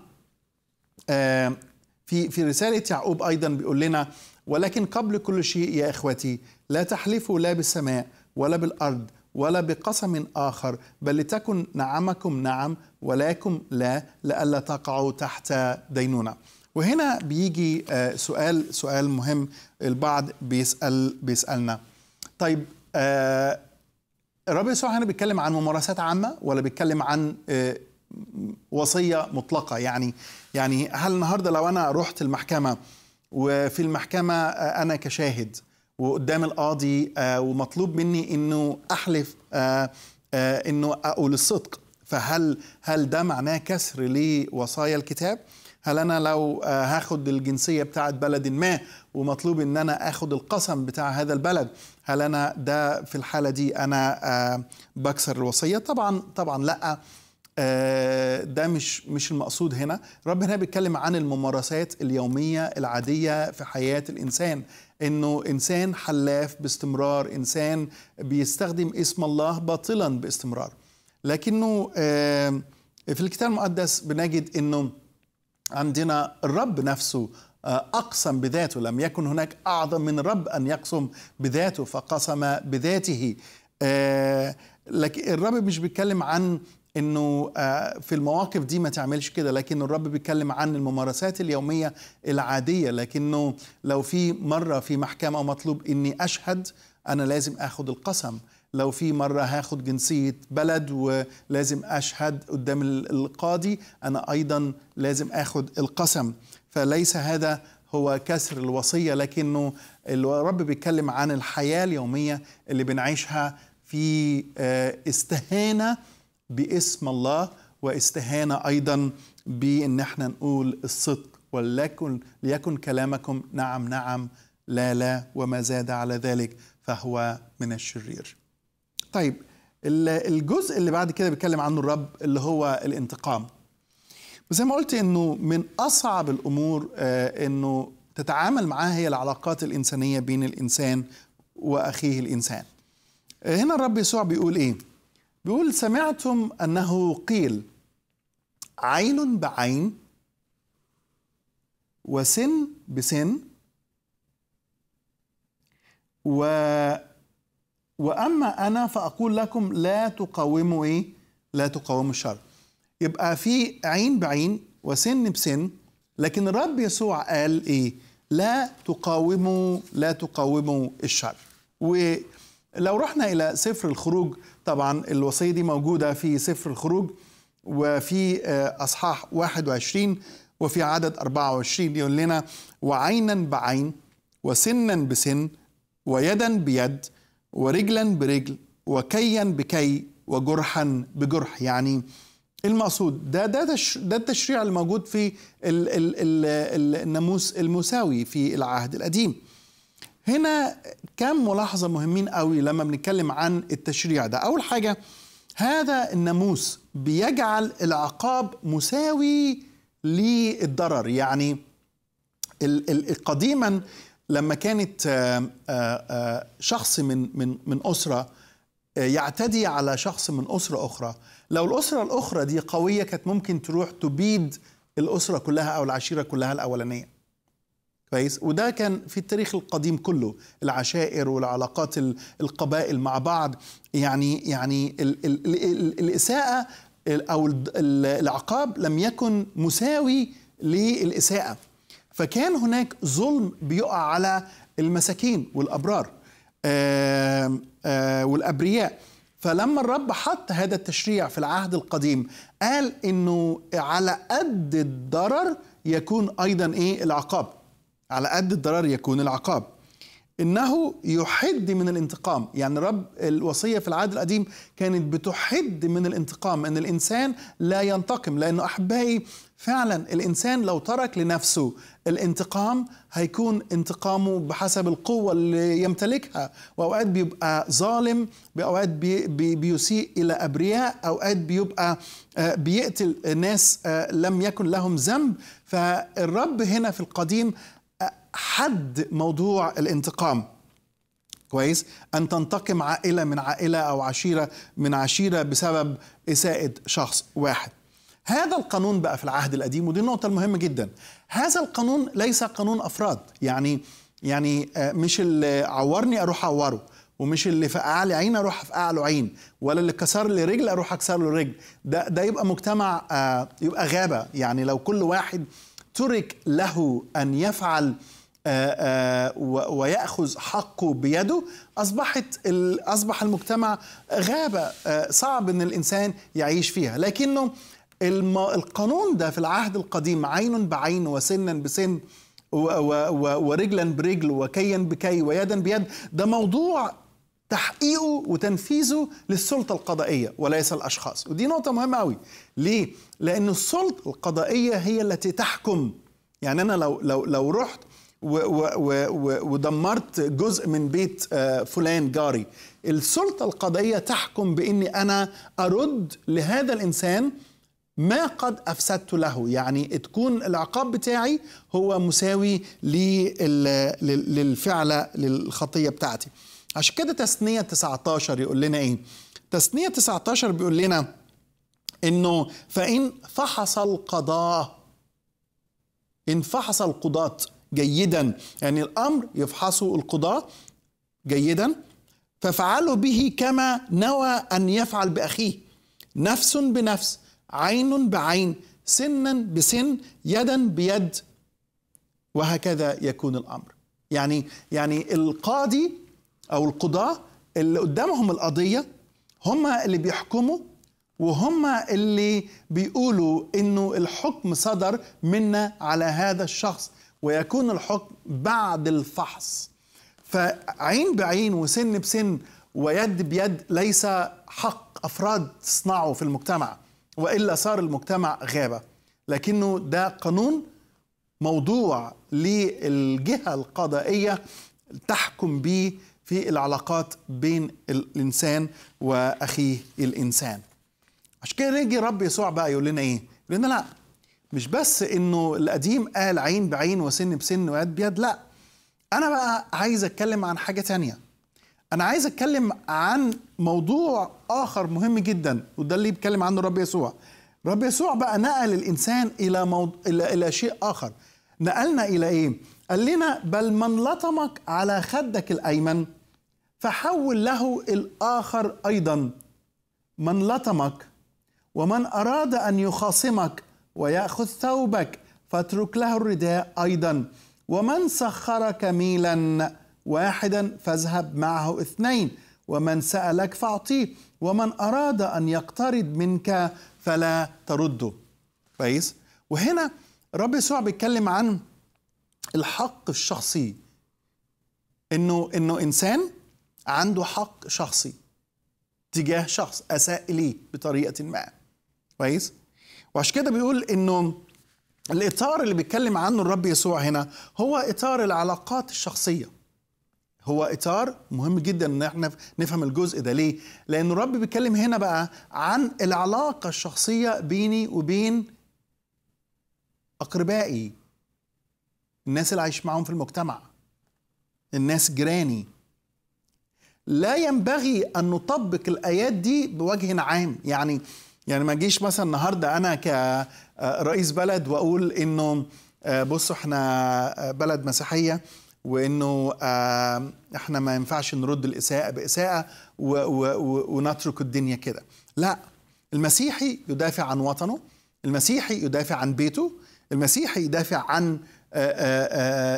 في في رسالة يعقوب أيضا بيقول لنا ولكن قبل كل شيء يا إخوتي لا تحلفوا لا بالسماء ولا بالأرض ولا بقسم آخر بل لتكن نعمكم نعم ولكم لا لئلا تقعوا تحت دينونة وهنا بيجي آه، سؤال سؤال مهم البعض بيسأل بيسألنا طيب آه، الرب يسوع هنا بيتكلم عن ممارسات عامة ولا بيتكلم عن آه، وصية مطلقة يعني يعني هل النهاردة لو أنا رحت المحكمة وفي المحكمة أنا كشاهد وقدام القاضي ومطلوب مني إنه أحلف إنه أقول الصدق فهل هل ده معناه كسر لوصايا الكتاب؟ هل انا لو آه، هاخد الجنسيه بتاعه بلد ما ومطلوب ان انا اخد القسم بتاع هذا البلد هل انا ده في الحاله دي انا آه، بكسر الوصيه طبعا طبعا لا آه، ده مش مش المقصود هنا ربنا هنا بيتكلم عن الممارسات اليوميه العاديه في حياه الانسان انه انسان حلاف باستمرار انسان بيستخدم اسم الله باطلا باستمرار لكنه في الكتاب المقدس بنجد انه عندنا الرب نفسه آه، أقسم بذاته لم يكن هناك أعظم من رب أن يقسم بذاته فقسم بذاته آه، لكن الرب مش بيتكلم عن انه آه، في المواقف دي ما تعملش كده لكن الرب بيتكلم عن الممارسات اليوميه العاديه لكنه لو في مره في محكمه مطلوب اني اشهد انا لازم أخذ القسم لو في مرة هاخد جنسية بلد ولازم أشهد قدام القاضي أنا أيضا لازم أخد القسم فليس هذا هو كسر الوصية لكنه الرب بيتكلم عن الحياة اليومية اللي بنعيشها في آه، استهانة باسم الله واستهانة أيضا بأن احنا نقول الصدق وليكن ليكن كلامكم نعم نعم لا لا وما زاد على ذلك فهو من الشرير طيب الجزء اللي بعد كده بيتكلم عنه الرب اللي هو الانتقام وزي ما قلت انه من اصعب الامور آه، انه تتعامل معاها هي العلاقات الانسانيه بين الانسان واخيه الانسان آه، هنا الرب يسوع بيقول ايه بيقول سمعتم انه قيل عين بعين وسن بسن و واما انا فاقول لكم لا تقاوموا ايه؟ لا تقاوموا الشر. يبقى في عين بعين وسن بسن لكن الرب يسوع قال ايه؟ لا تقاوموا لا تقاوموا الشر. ولو رحنا الى سفر الخروج طبعا الوصيه دي موجوده في سفر الخروج وفي آه، اصحاح 21 وفي عدد 24 يقول لنا وعينا بعين وسنا بسن ويدا بيد ورجلا برجل وكيا بكي وجرحا بجرح يعني المقصود ده ده ده التشريع الموجود في الـ الـ الـ الناموس المساوي في العهد القديم هنا كم ملاحظه مهمين قوي لما بنتكلم عن التشريع ده اول حاجه هذا الناموس بيجعل العقاب مساوي للضرر يعني قديما لما كانت آه، آه، آه، شخص من من من اسره يعتدي على شخص من اسره اخرى لو الاسره الاخرى دي قويه كانت ممكن تروح تبيد الاسره كلها او العشيره كلها الاولانيه كويس وده كان في التاريخ القديم كله العشائر والعلاقات القبائل مع بعض يعني يعني الـ ال ال الاساءه او العقاب لم يكن مساوي للاساءه فكان هناك ظلم بيقع على المساكين والابرار آآ آآ آه، والابرياء فلما الرب حط هذا التشريع في العهد القديم قال انه على قد الضرر يكون ايضا ايه العقاب على قد الضرر يكون العقاب انه يحد من الانتقام يعني رب الوصيه في العهد القديم كانت بتحد من الانتقام ان الانسان لا ينتقم لانه احبائي فعلا الانسان لو ترك لنفسه الانتقام هيكون انتقامه بحسب القوة اللي يمتلكها وأوقات بيبقى ظالم بأوقات بي بي بيسيء إلى أبرياء أوقات بيبقى آه، بيقتل ناس آه، لم يكن لهم ذنب فالرب هنا في القديم آه، حد موضوع الانتقام كويس ان تنتقم عائله من عائله او عشيره من عشيره بسبب اساءه شخص واحد هذا القانون بقى في العهد القديم ودي النقطه المهمه جدا هذا القانون ليس قانون افراد يعني يعني آه، مش اللي عورني اروح اعوره ومش اللي فقع لي عين اروح افقع له عين ولا اللي كسر لي رجل اروح اكسر له رجل ده ده يبقى مجتمع آه، يبقى غابه يعني لو كل واحد ترك له ان يفعل آه، ويأخذ حقه بيده أصبحت أصبح المجتمع غابة صعب أن الإنسان يعيش فيها لكنه القانون ده في العهد القديم عين بعين وسنا بسن ورجلا برجل وكيا بكي ويدا بيد ده موضوع تحقيقه وتنفيذه للسلطة القضائية وليس الأشخاص ودي نقطة مهمة قوي ليه؟ لأن السلطة القضائية هي التي تحكم يعني أنا لو, لو, لو رحت و و و ودمرت جزء من بيت آه، فلان جاري السلطة القضائية تحكم بإني أنا أرد لهذا الإنسان ما قد افسدت له يعني تكون العقاب بتاعي هو مساوي للفعله للخطيه بتاعتي عشان كده تثنيه 19 يقول لنا ايه تثنيه 19 بيقول لنا انه فان فحص القضاء ان فحص القضاة جيدا يعني الامر يفحصه القضاة جيدا ففعلوا به كما نوى ان يفعل باخيه نفس بنفس عين بعين سنا بسن يدا بيد وهكذا يكون الامر يعني يعني القاضي او القضاه اللي قدامهم القضيه هم اللي بيحكموا وهم اللي بيقولوا انه الحكم صدر منا على هذا الشخص ويكون الحكم بعد الفحص فعين بعين وسن بسن ويد بيد ليس حق افراد تصنعه في المجتمع والا صار المجتمع غابه لكنه ده قانون موضوع للجهه القضائيه تحكم به في العلاقات بين الانسان واخيه الانسان عشان كده نيجي رب يسوع بقى يقول لنا ايه يقول لنا لا مش بس انه القديم قال عين بعين وسن بسن ويد بيد لا انا بقى عايز اتكلم عن حاجه تانيه أنا عايز أتكلم عن موضوع آخر مهم جدا وده اللي بيتكلم عنه الرب يسوع الرب يسوع بقى نقل الإنسان إلى, موض... إلى... إلى شيء آخر نقلنا إلى إيه؟ قال لنا بل من لطمك على خدك الأيمن فحول له الآخر أيضا من لطمك ومن أراد أن يخاصمك ويأخذ ثوبك فاترك له الرداء أيضا ومن سخرك ميلا واحدا فاذهب معه اثنين ومن سألك فأعطيه ومن أراد أن يقترض منك فلا ترده كويس وهنا الرب يسوع بيتكلم عن الحق الشخصي انه انه انسان عنده حق شخصي تجاه شخص اساء اليه بطريقه ما كويس وعشان كده بيقول انه الاطار اللي بيتكلم عنه الرب يسوع هنا هو اطار العلاقات الشخصيه هو اطار مهم جدا ان احنا نفهم الجزء ده ليه لان الرب بيتكلم هنا بقى عن العلاقه الشخصيه بيني وبين اقربائي الناس اللي عايش معاهم في المجتمع الناس جيراني لا ينبغي ان نطبق الايات دي بوجه عام يعني يعني ما جيش مثلا النهارده انا كرئيس آه، بلد واقول انه آه، بصوا احنا آه، بلد مسيحيه وانه احنا ما ينفعش نرد الاساءه باساءه و و ونترك الدنيا كده لا المسيحي يدافع عن وطنه المسيحي يدافع عن بيته المسيحي يدافع عن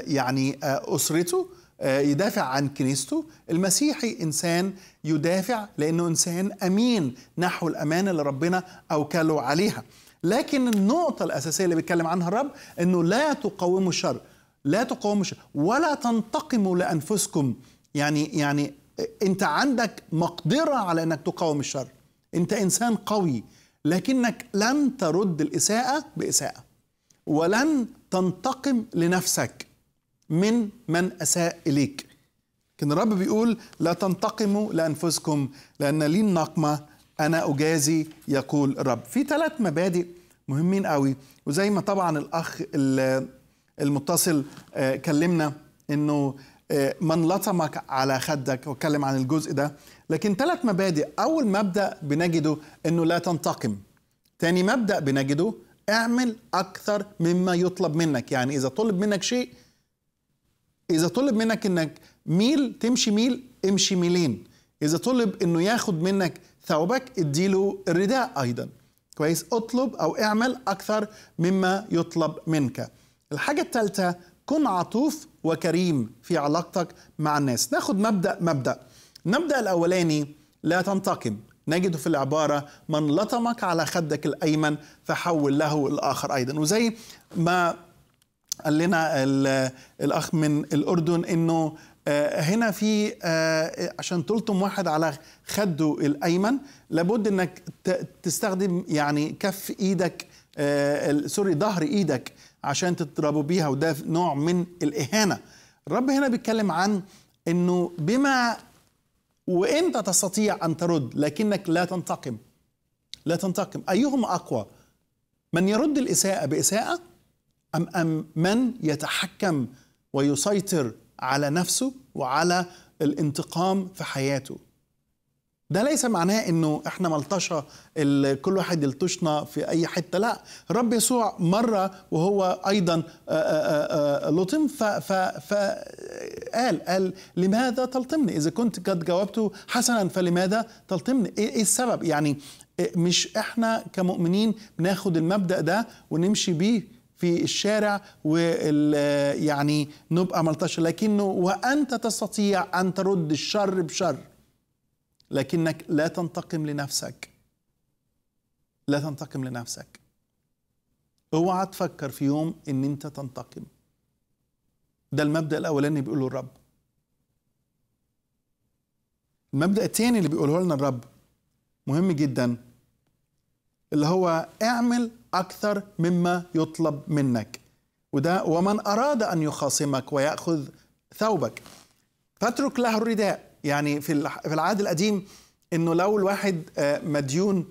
يعني اسرته يدافع عن كنيسته المسيحي انسان يدافع لانه انسان امين نحو الامان اللي ربنا اوكله عليها لكن النقطه الاساسيه اللي بيتكلم عنها الرب انه لا تقاوموا الشر لا تقاومش ولا تنتقموا لانفسكم يعني يعني انت عندك مقدره على انك تقاوم الشر انت انسان قوي لكنك لن ترد الاساءه باساءه ولن تنتقم لنفسك من من اساء اليك لكن الرب بيقول لا تنتقموا لانفسكم لان لي النقمه انا اجازي يقول الرب في ثلاث مبادئ مهمين قوي وزي ما طبعا الاخ المتصل آه، كلمنا انه آه، من لطمك على خدك واتكلم عن الجزء ده لكن ثلاث مبادئ اول مبدا بنجده انه لا تنتقم تاني مبدا بنجده اعمل اكثر مما يطلب منك يعني اذا طلب منك شيء اذا طلب منك انك ميل تمشي ميل امشي ميلين اذا طلب انه ياخد منك ثوبك اديله الرداء ايضا كويس اطلب او اعمل اكثر مما يطلب منك الحاجة الثالثة كن عطوف وكريم في علاقتك مع الناس ناخد مبدأ مبدأ المبدأ الأولاني لا تنتقم نجد في العبارة من لطمك على خدك الأيمن فحول له الآخر أيضا وزي ما قال لنا الأخ من الأردن أنه آه، هنا في آه، عشان تلطم واحد على خده الأيمن لابد أنك تستخدم يعني كف إيدك آه، سوري ظهر إيدك عشان تضربوا بيها وده نوع من الإهانة الرب هنا بيتكلم عن أنه بما وأنت تستطيع أن ترد لكنك لا تنتقم لا تنتقم أيهما أقوى من يرد الإساءة بإساءة أم, أم من يتحكم ويسيطر على نفسه وعلى الانتقام في حياته ده ليس معناه انه احنا ملطشه كل واحد يلطشنا في اي حته لا رب يسوع مره وهو ايضا لطم فقال قال لماذا تلطمني اذا كنت قد جاوبته حسنا فلماذا تلطمني ايه, إيه السبب يعني إيه، مش احنا كمؤمنين بناخد المبدا ده ونمشي بيه في الشارع ويعني نبقى ملطشه لكنه وانت تستطيع ان ترد الشر بشر لكنك لا تنتقم لنفسك لا تنتقم لنفسك اوعى تفكر في يوم ان انت تنتقم ده المبدا الاولاني بيقوله الرب المبدا الثاني اللي بيقوله لنا الرب مهم جدا اللي هو اعمل اكثر مما يطلب منك وده ومن اراد ان يخاصمك وياخذ ثوبك فاترك له الرداء يعني في في العهد القديم انه لو الواحد آه، مديون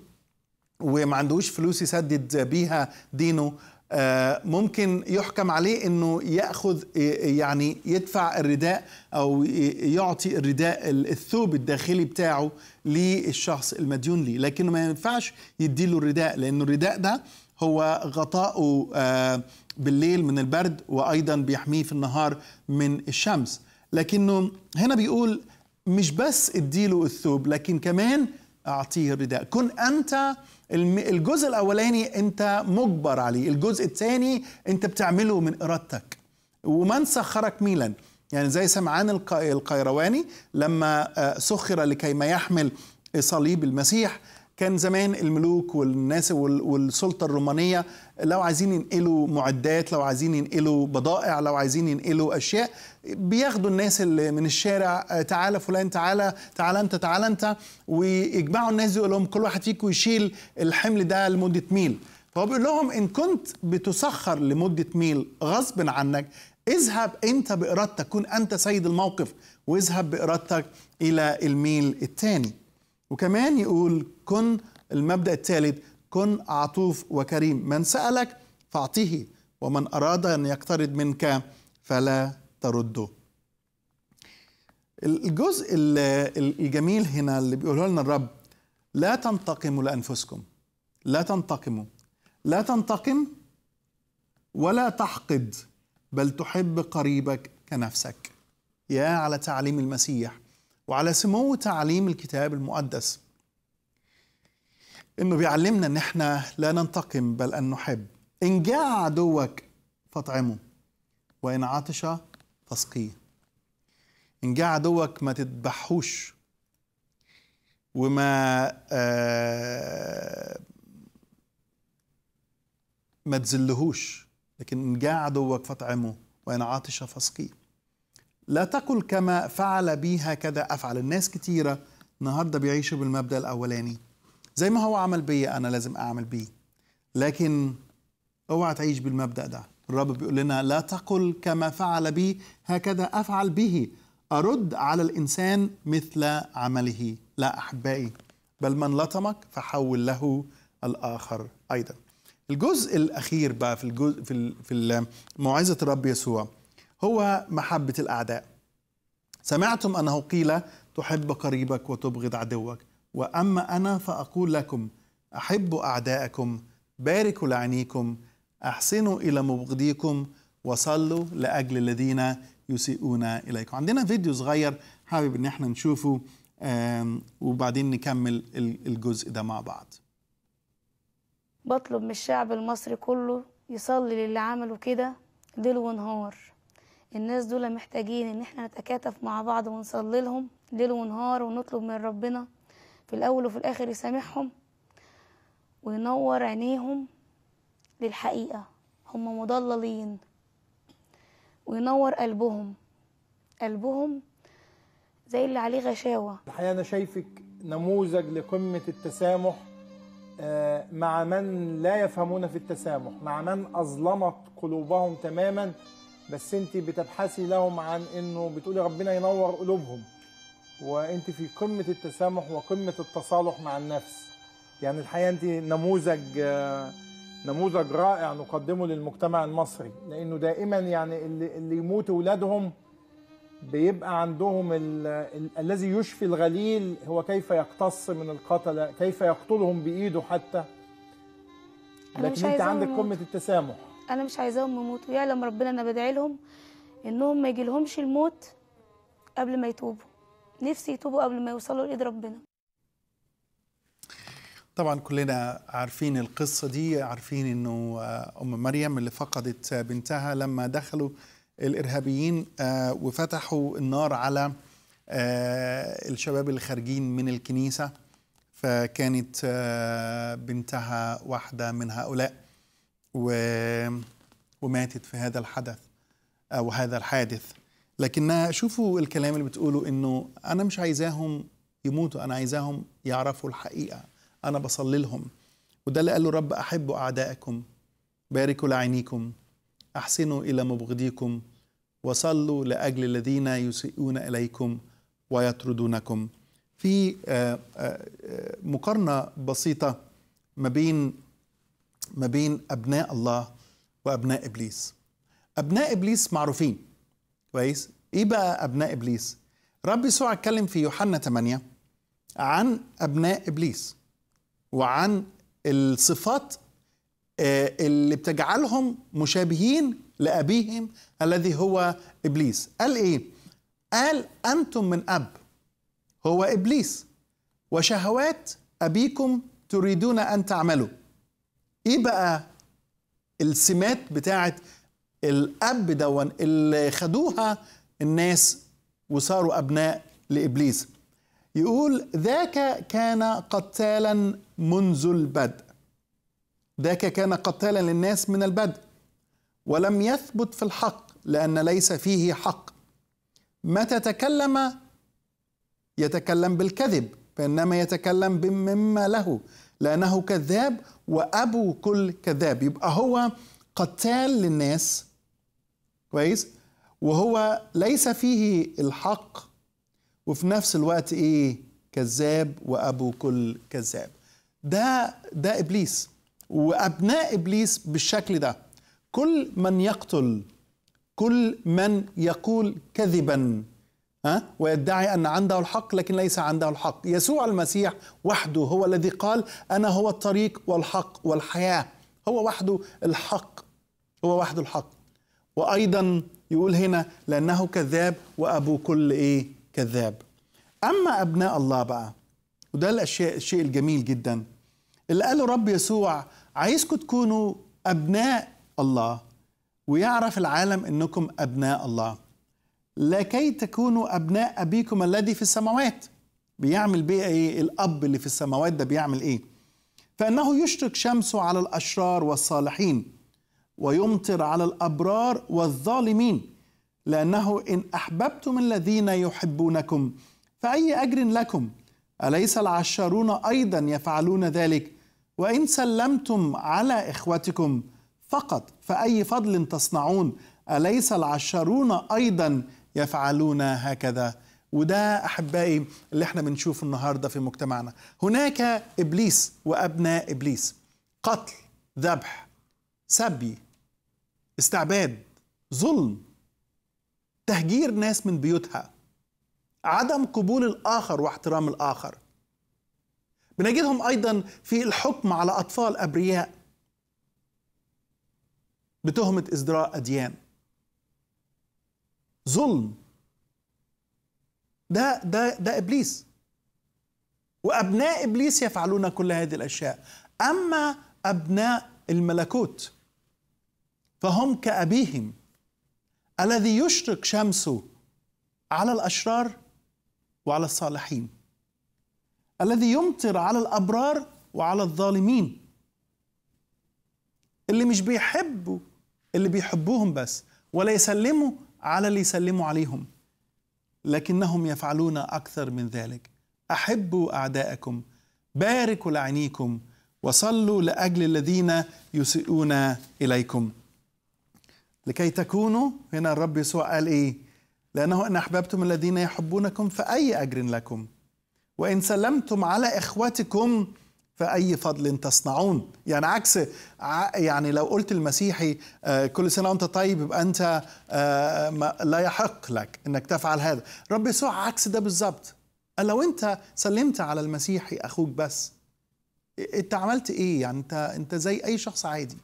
وما عندوش فلوس يسدد بيها دينه آه، ممكن يحكم عليه انه ياخذ آه، يعني يدفع الرداء او يعطي الرداء الثوب الداخلي بتاعه للشخص المديون ليه لكنه ما ينفعش يديله الرداء لانه الرداء ده هو غطاؤه بالليل من البرد وايضا بيحميه في النهار من الشمس لكنه هنا بيقول مش بس اديله الثوب لكن كمان اعطيه الرداء كن انت الجزء الاولاني انت مجبر عليه الجزء الثاني انت بتعمله من ارادتك ومن سخرك ميلا يعني زي سمعان القيرواني لما آه، سخر لكي ما يحمل صليب المسيح كان زمان الملوك والناس والسلطه الرومانيه لو عايزين ينقلوا معدات لو عايزين ينقلوا بضائع لو عايزين ينقلوا اشياء بياخدوا الناس اللي من الشارع آه، تعالى فلان تعالى تعالى انت تعالى انت ويجمعوا الناس دي يقول لهم كل واحد فيكم يشيل الحمل ده لمده ميل فهو بيقول لهم ان كنت بتسخر لمده ميل غصب عنك اذهب انت بارادتك كن انت سيد الموقف واذهب بارادتك الى الميل الثاني وكمان يقول كن المبدا الثالث كن عطوف وكريم من سالك فاعطه ومن اراد ان يقترض منك فلا ترده الجزء الجميل هنا اللي بيقوله لنا الرب لا تنتقموا لانفسكم لا تنتقموا لا تنتقم ولا تحقد بل تحب قريبك كنفسك يا على تعليم المسيح وعلى سمو تعليم الكتاب المقدس انه بيعلمنا ان احنا لا ننتقم بل ان نحب ان جاع عدوك فاطعمه وان عطش فاسقيه ان جاع عدوك ما تذبحوش وما آه ما تذلهوش لكن ان جاع عدوك فاطعمه وان عطش فاسقيه لا تقل كما فعل بي هكذا أفعل الناس كتيرة النهاردة بيعيشوا بالمبدأ الأولاني زي ما هو عمل بي أنا لازم أعمل بيه لكن اوعى تعيش بالمبدأ ده الرب بيقول لنا لا تقل كما فعل بي هكذا أفعل به أرد على الإنسان مثل عمله لا أحبائي بل من لطمك فحول له الآخر أيضا الجزء الأخير بقى في الجزء في في موعظة الرب يسوع هو محبة الأعداء سمعتم أنه قيل تحب قريبك وتبغض عدوك وأما أنا فأقول لكم أحبوا أعداءكم باركوا لعينيكم أحسنوا إلى مبغضيكم وصلوا لأجل الذين يسيئون إليكم عندنا فيديو صغير حابب إن احنا نشوفه وبعدين نكمل الجزء ده مع بعض بطلب من الشعب المصري كله يصلي للي عمله كده ليل ونهار الناس دول محتاجين ان احنا نتكاتف مع بعض ونصلي لهم ليل ونهار ونطلب من ربنا في الاول وفي الاخر يسامحهم وينور عينيهم للحقيقة هم مضللين وينور قلبهم قلبهم زي اللي عليه غشاوة الحقيقة أنا شايفك نموذج لقمة التسامح آه، مع من لا يفهمون في التسامح مع من أظلمت قلوبهم تماما بس انت بتبحثي لهم عن انه بتقولي ربنا ينور قلوبهم وانت في قمه التسامح وقمه التصالح مع النفس يعني الحقيقه انت نموذج نموذج رائع نقدمه للمجتمع المصري لانه دائما يعني اللي, اللي يموت اولادهم بيبقى عندهم الذي يشفي الغليل هو كيف يقتص من القتله كيف يقتلهم بايده حتى لكن انت عندك قمه التسامح انا مش عايزاهم يموتوا يعلم ربنا انا بدعي لهم انهم ما يجيلهمش الموت قبل ما يتوبوا نفسي يتوبوا قبل ما يوصلوا لايد ربنا طبعا كلنا عارفين القصه دي عارفين انه آه، ام مريم اللي فقدت بنتها لما دخلوا الارهابيين آه، وفتحوا النار على آه، الشباب اللي خارجين من الكنيسه فكانت بنتها واحده من هؤلاء و... وماتت في هذا الحدث أو هذا الحادث لكنها شوفوا الكلام اللي بتقوله إنه أنا مش عايزاهم يموتوا أنا عايزاهم يعرفوا الحقيقة أنا بصلي لهم وده اللي قال له رب أحبوا أعدائكم باركوا لعينيكم أحسنوا إلى مبغضيكم وصلوا لأجل الذين يسيئون إليكم ويطردونكم في آه، آه، آه، مقارنة بسيطة ما بين ما بين ابناء الله وابناء ابليس ابناء ابليس معروفين كويس ايه بقى ابناء ابليس رب يسوع اتكلم في يوحنا 8 عن ابناء ابليس وعن الصفات آه، اللي بتجعلهم مشابهين لابيهم الذي هو ابليس قال ايه قال انتم من اب هو ابليس وشهوات ابيكم تريدون ان تعملوا ايه بقى السمات بتاعه الاب دون اللي خدوها الناس وصاروا ابناء لابليس يقول ذاك كان قتالا منذ البدء ذاك كان قتالا للناس من البدء ولم يثبت في الحق لان ليس فيه حق متى تكلم يتكلم بالكذب فانما يتكلم مما له لأنه كذاب وأبو كل كذاب يبقى هو قتال للناس كويس وهو ليس فيه الحق وفي نفس الوقت إيه كذاب وأبو كل كذاب ده ده إبليس وأبناء إبليس بالشكل ده كل من يقتل كل من يقول كذبا ها ويدعي ان عنده الحق لكن ليس عنده الحق يسوع المسيح وحده هو الذي قال انا هو الطريق والحق والحياه هو وحده الحق هو وحده الحق وايضا يقول هنا لانه كذاب وابو كل ايه كذاب اما ابناء الله بقى وده الاشياء الشيء الجميل جدا اللي قاله رب يسوع عايزكم تكونوا ابناء الله ويعرف العالم انكم ابناء الله لكي تكونوا أبناء أبيكم الذي في السماوات بيعمل بيه إيه الأب اللي في السماوات ده بيعمل إيه فإنه يشرق شمسه على الأشرار والصالحين ويمطر على الأبرار والظالمين لأنه إن أحببتم الذين يحبونكم فأي أجر لكم أليس العشارون أيضا يفعلون ذلك وإن سلمتم على إخوتكم فقط فأي فضل تصنعون أليس العشارون أيضا يفعلون هكذا وده احبائي اللي احنا بنشوفه النهارده في مجتمعنا هناك ابليس وابناء ابليس قتل ذبح سبي استعباد ظلم تهجير ناس من بيوتها عدم قبول الاخر واحترام الاخر بنجدهم ايضا في الحكم على اطفال ابرياء بتهمه ازدراء اديان ظلم ده ده ده ابليس وابناء ابليس يفعلون كل هذه الاشياء اما ابناء الملكوت فهم كابيهم الذي يشرق شمسه على الاشرار وعلى الصالحين الذي يمطر على الابرار وعلى الظالمين اللي مش بيحبوا اللي بيحبوهم بس ولا يسلموا على اللي يسلموا عليهم لكنهم يفعلون أكثر من ذلك أحبوا أعداءكم باركوا لعينيكم وصلوا لأجل الذين يسيئون إليكم لكي تكونوا هنا الرب يسوع قال إيه لأنه إن أحببتم الذين يحبونكم فأي أجر لكم وإن سلمتم على إخوتكم فأي فضل تصنعون يعني عكس يعني لو قلت المسيحي آه، كل سنة وأنت طيب يبقى أنت آه، لا يحق لك أنك تفعل هذا رب يسوع عكس ده بالظبط قال لو أنت سلمت على المسيحي أخوك بس أنت عملت إيه يعني أنت, أنت زي أي شخص عادي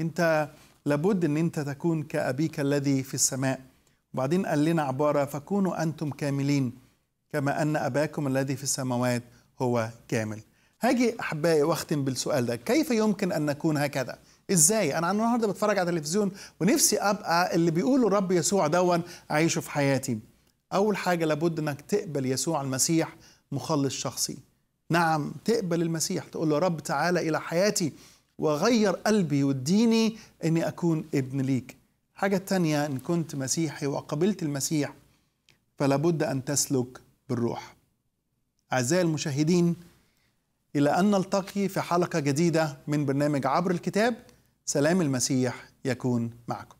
أنت لابد أن أنت تكون كأبيك الذي في السماء وبعدين قال لنا عبارة فكونوا أنتم كاملين كما أن أباكم الذي في السماوات هو كامل هاجي احبائي واختم بالسؤال ده كيف يمكن ان نكون هكذا ازاي انا النهارده بتفرج على تلفزيون ونفسي ابقى اللي بيقوله الرب يسوع دون اعيشه في حياتي اول حاجه لابد انك تقبل يسوع المسيح مخلص شخصي نعم تقبل المسيح تقول له رب تعالى الى حياتي وغير قلبي واديني اني اكون ابن ليك الحاجه الثانيه ان كنت مسيحي وقبلت المسيح فلابد ان تسلك بالروح أعزائي المشاهدين إلى أن نلتقي في حلقة جديدة من برنامج عبر الكتاب سلام المسيح يكون معكم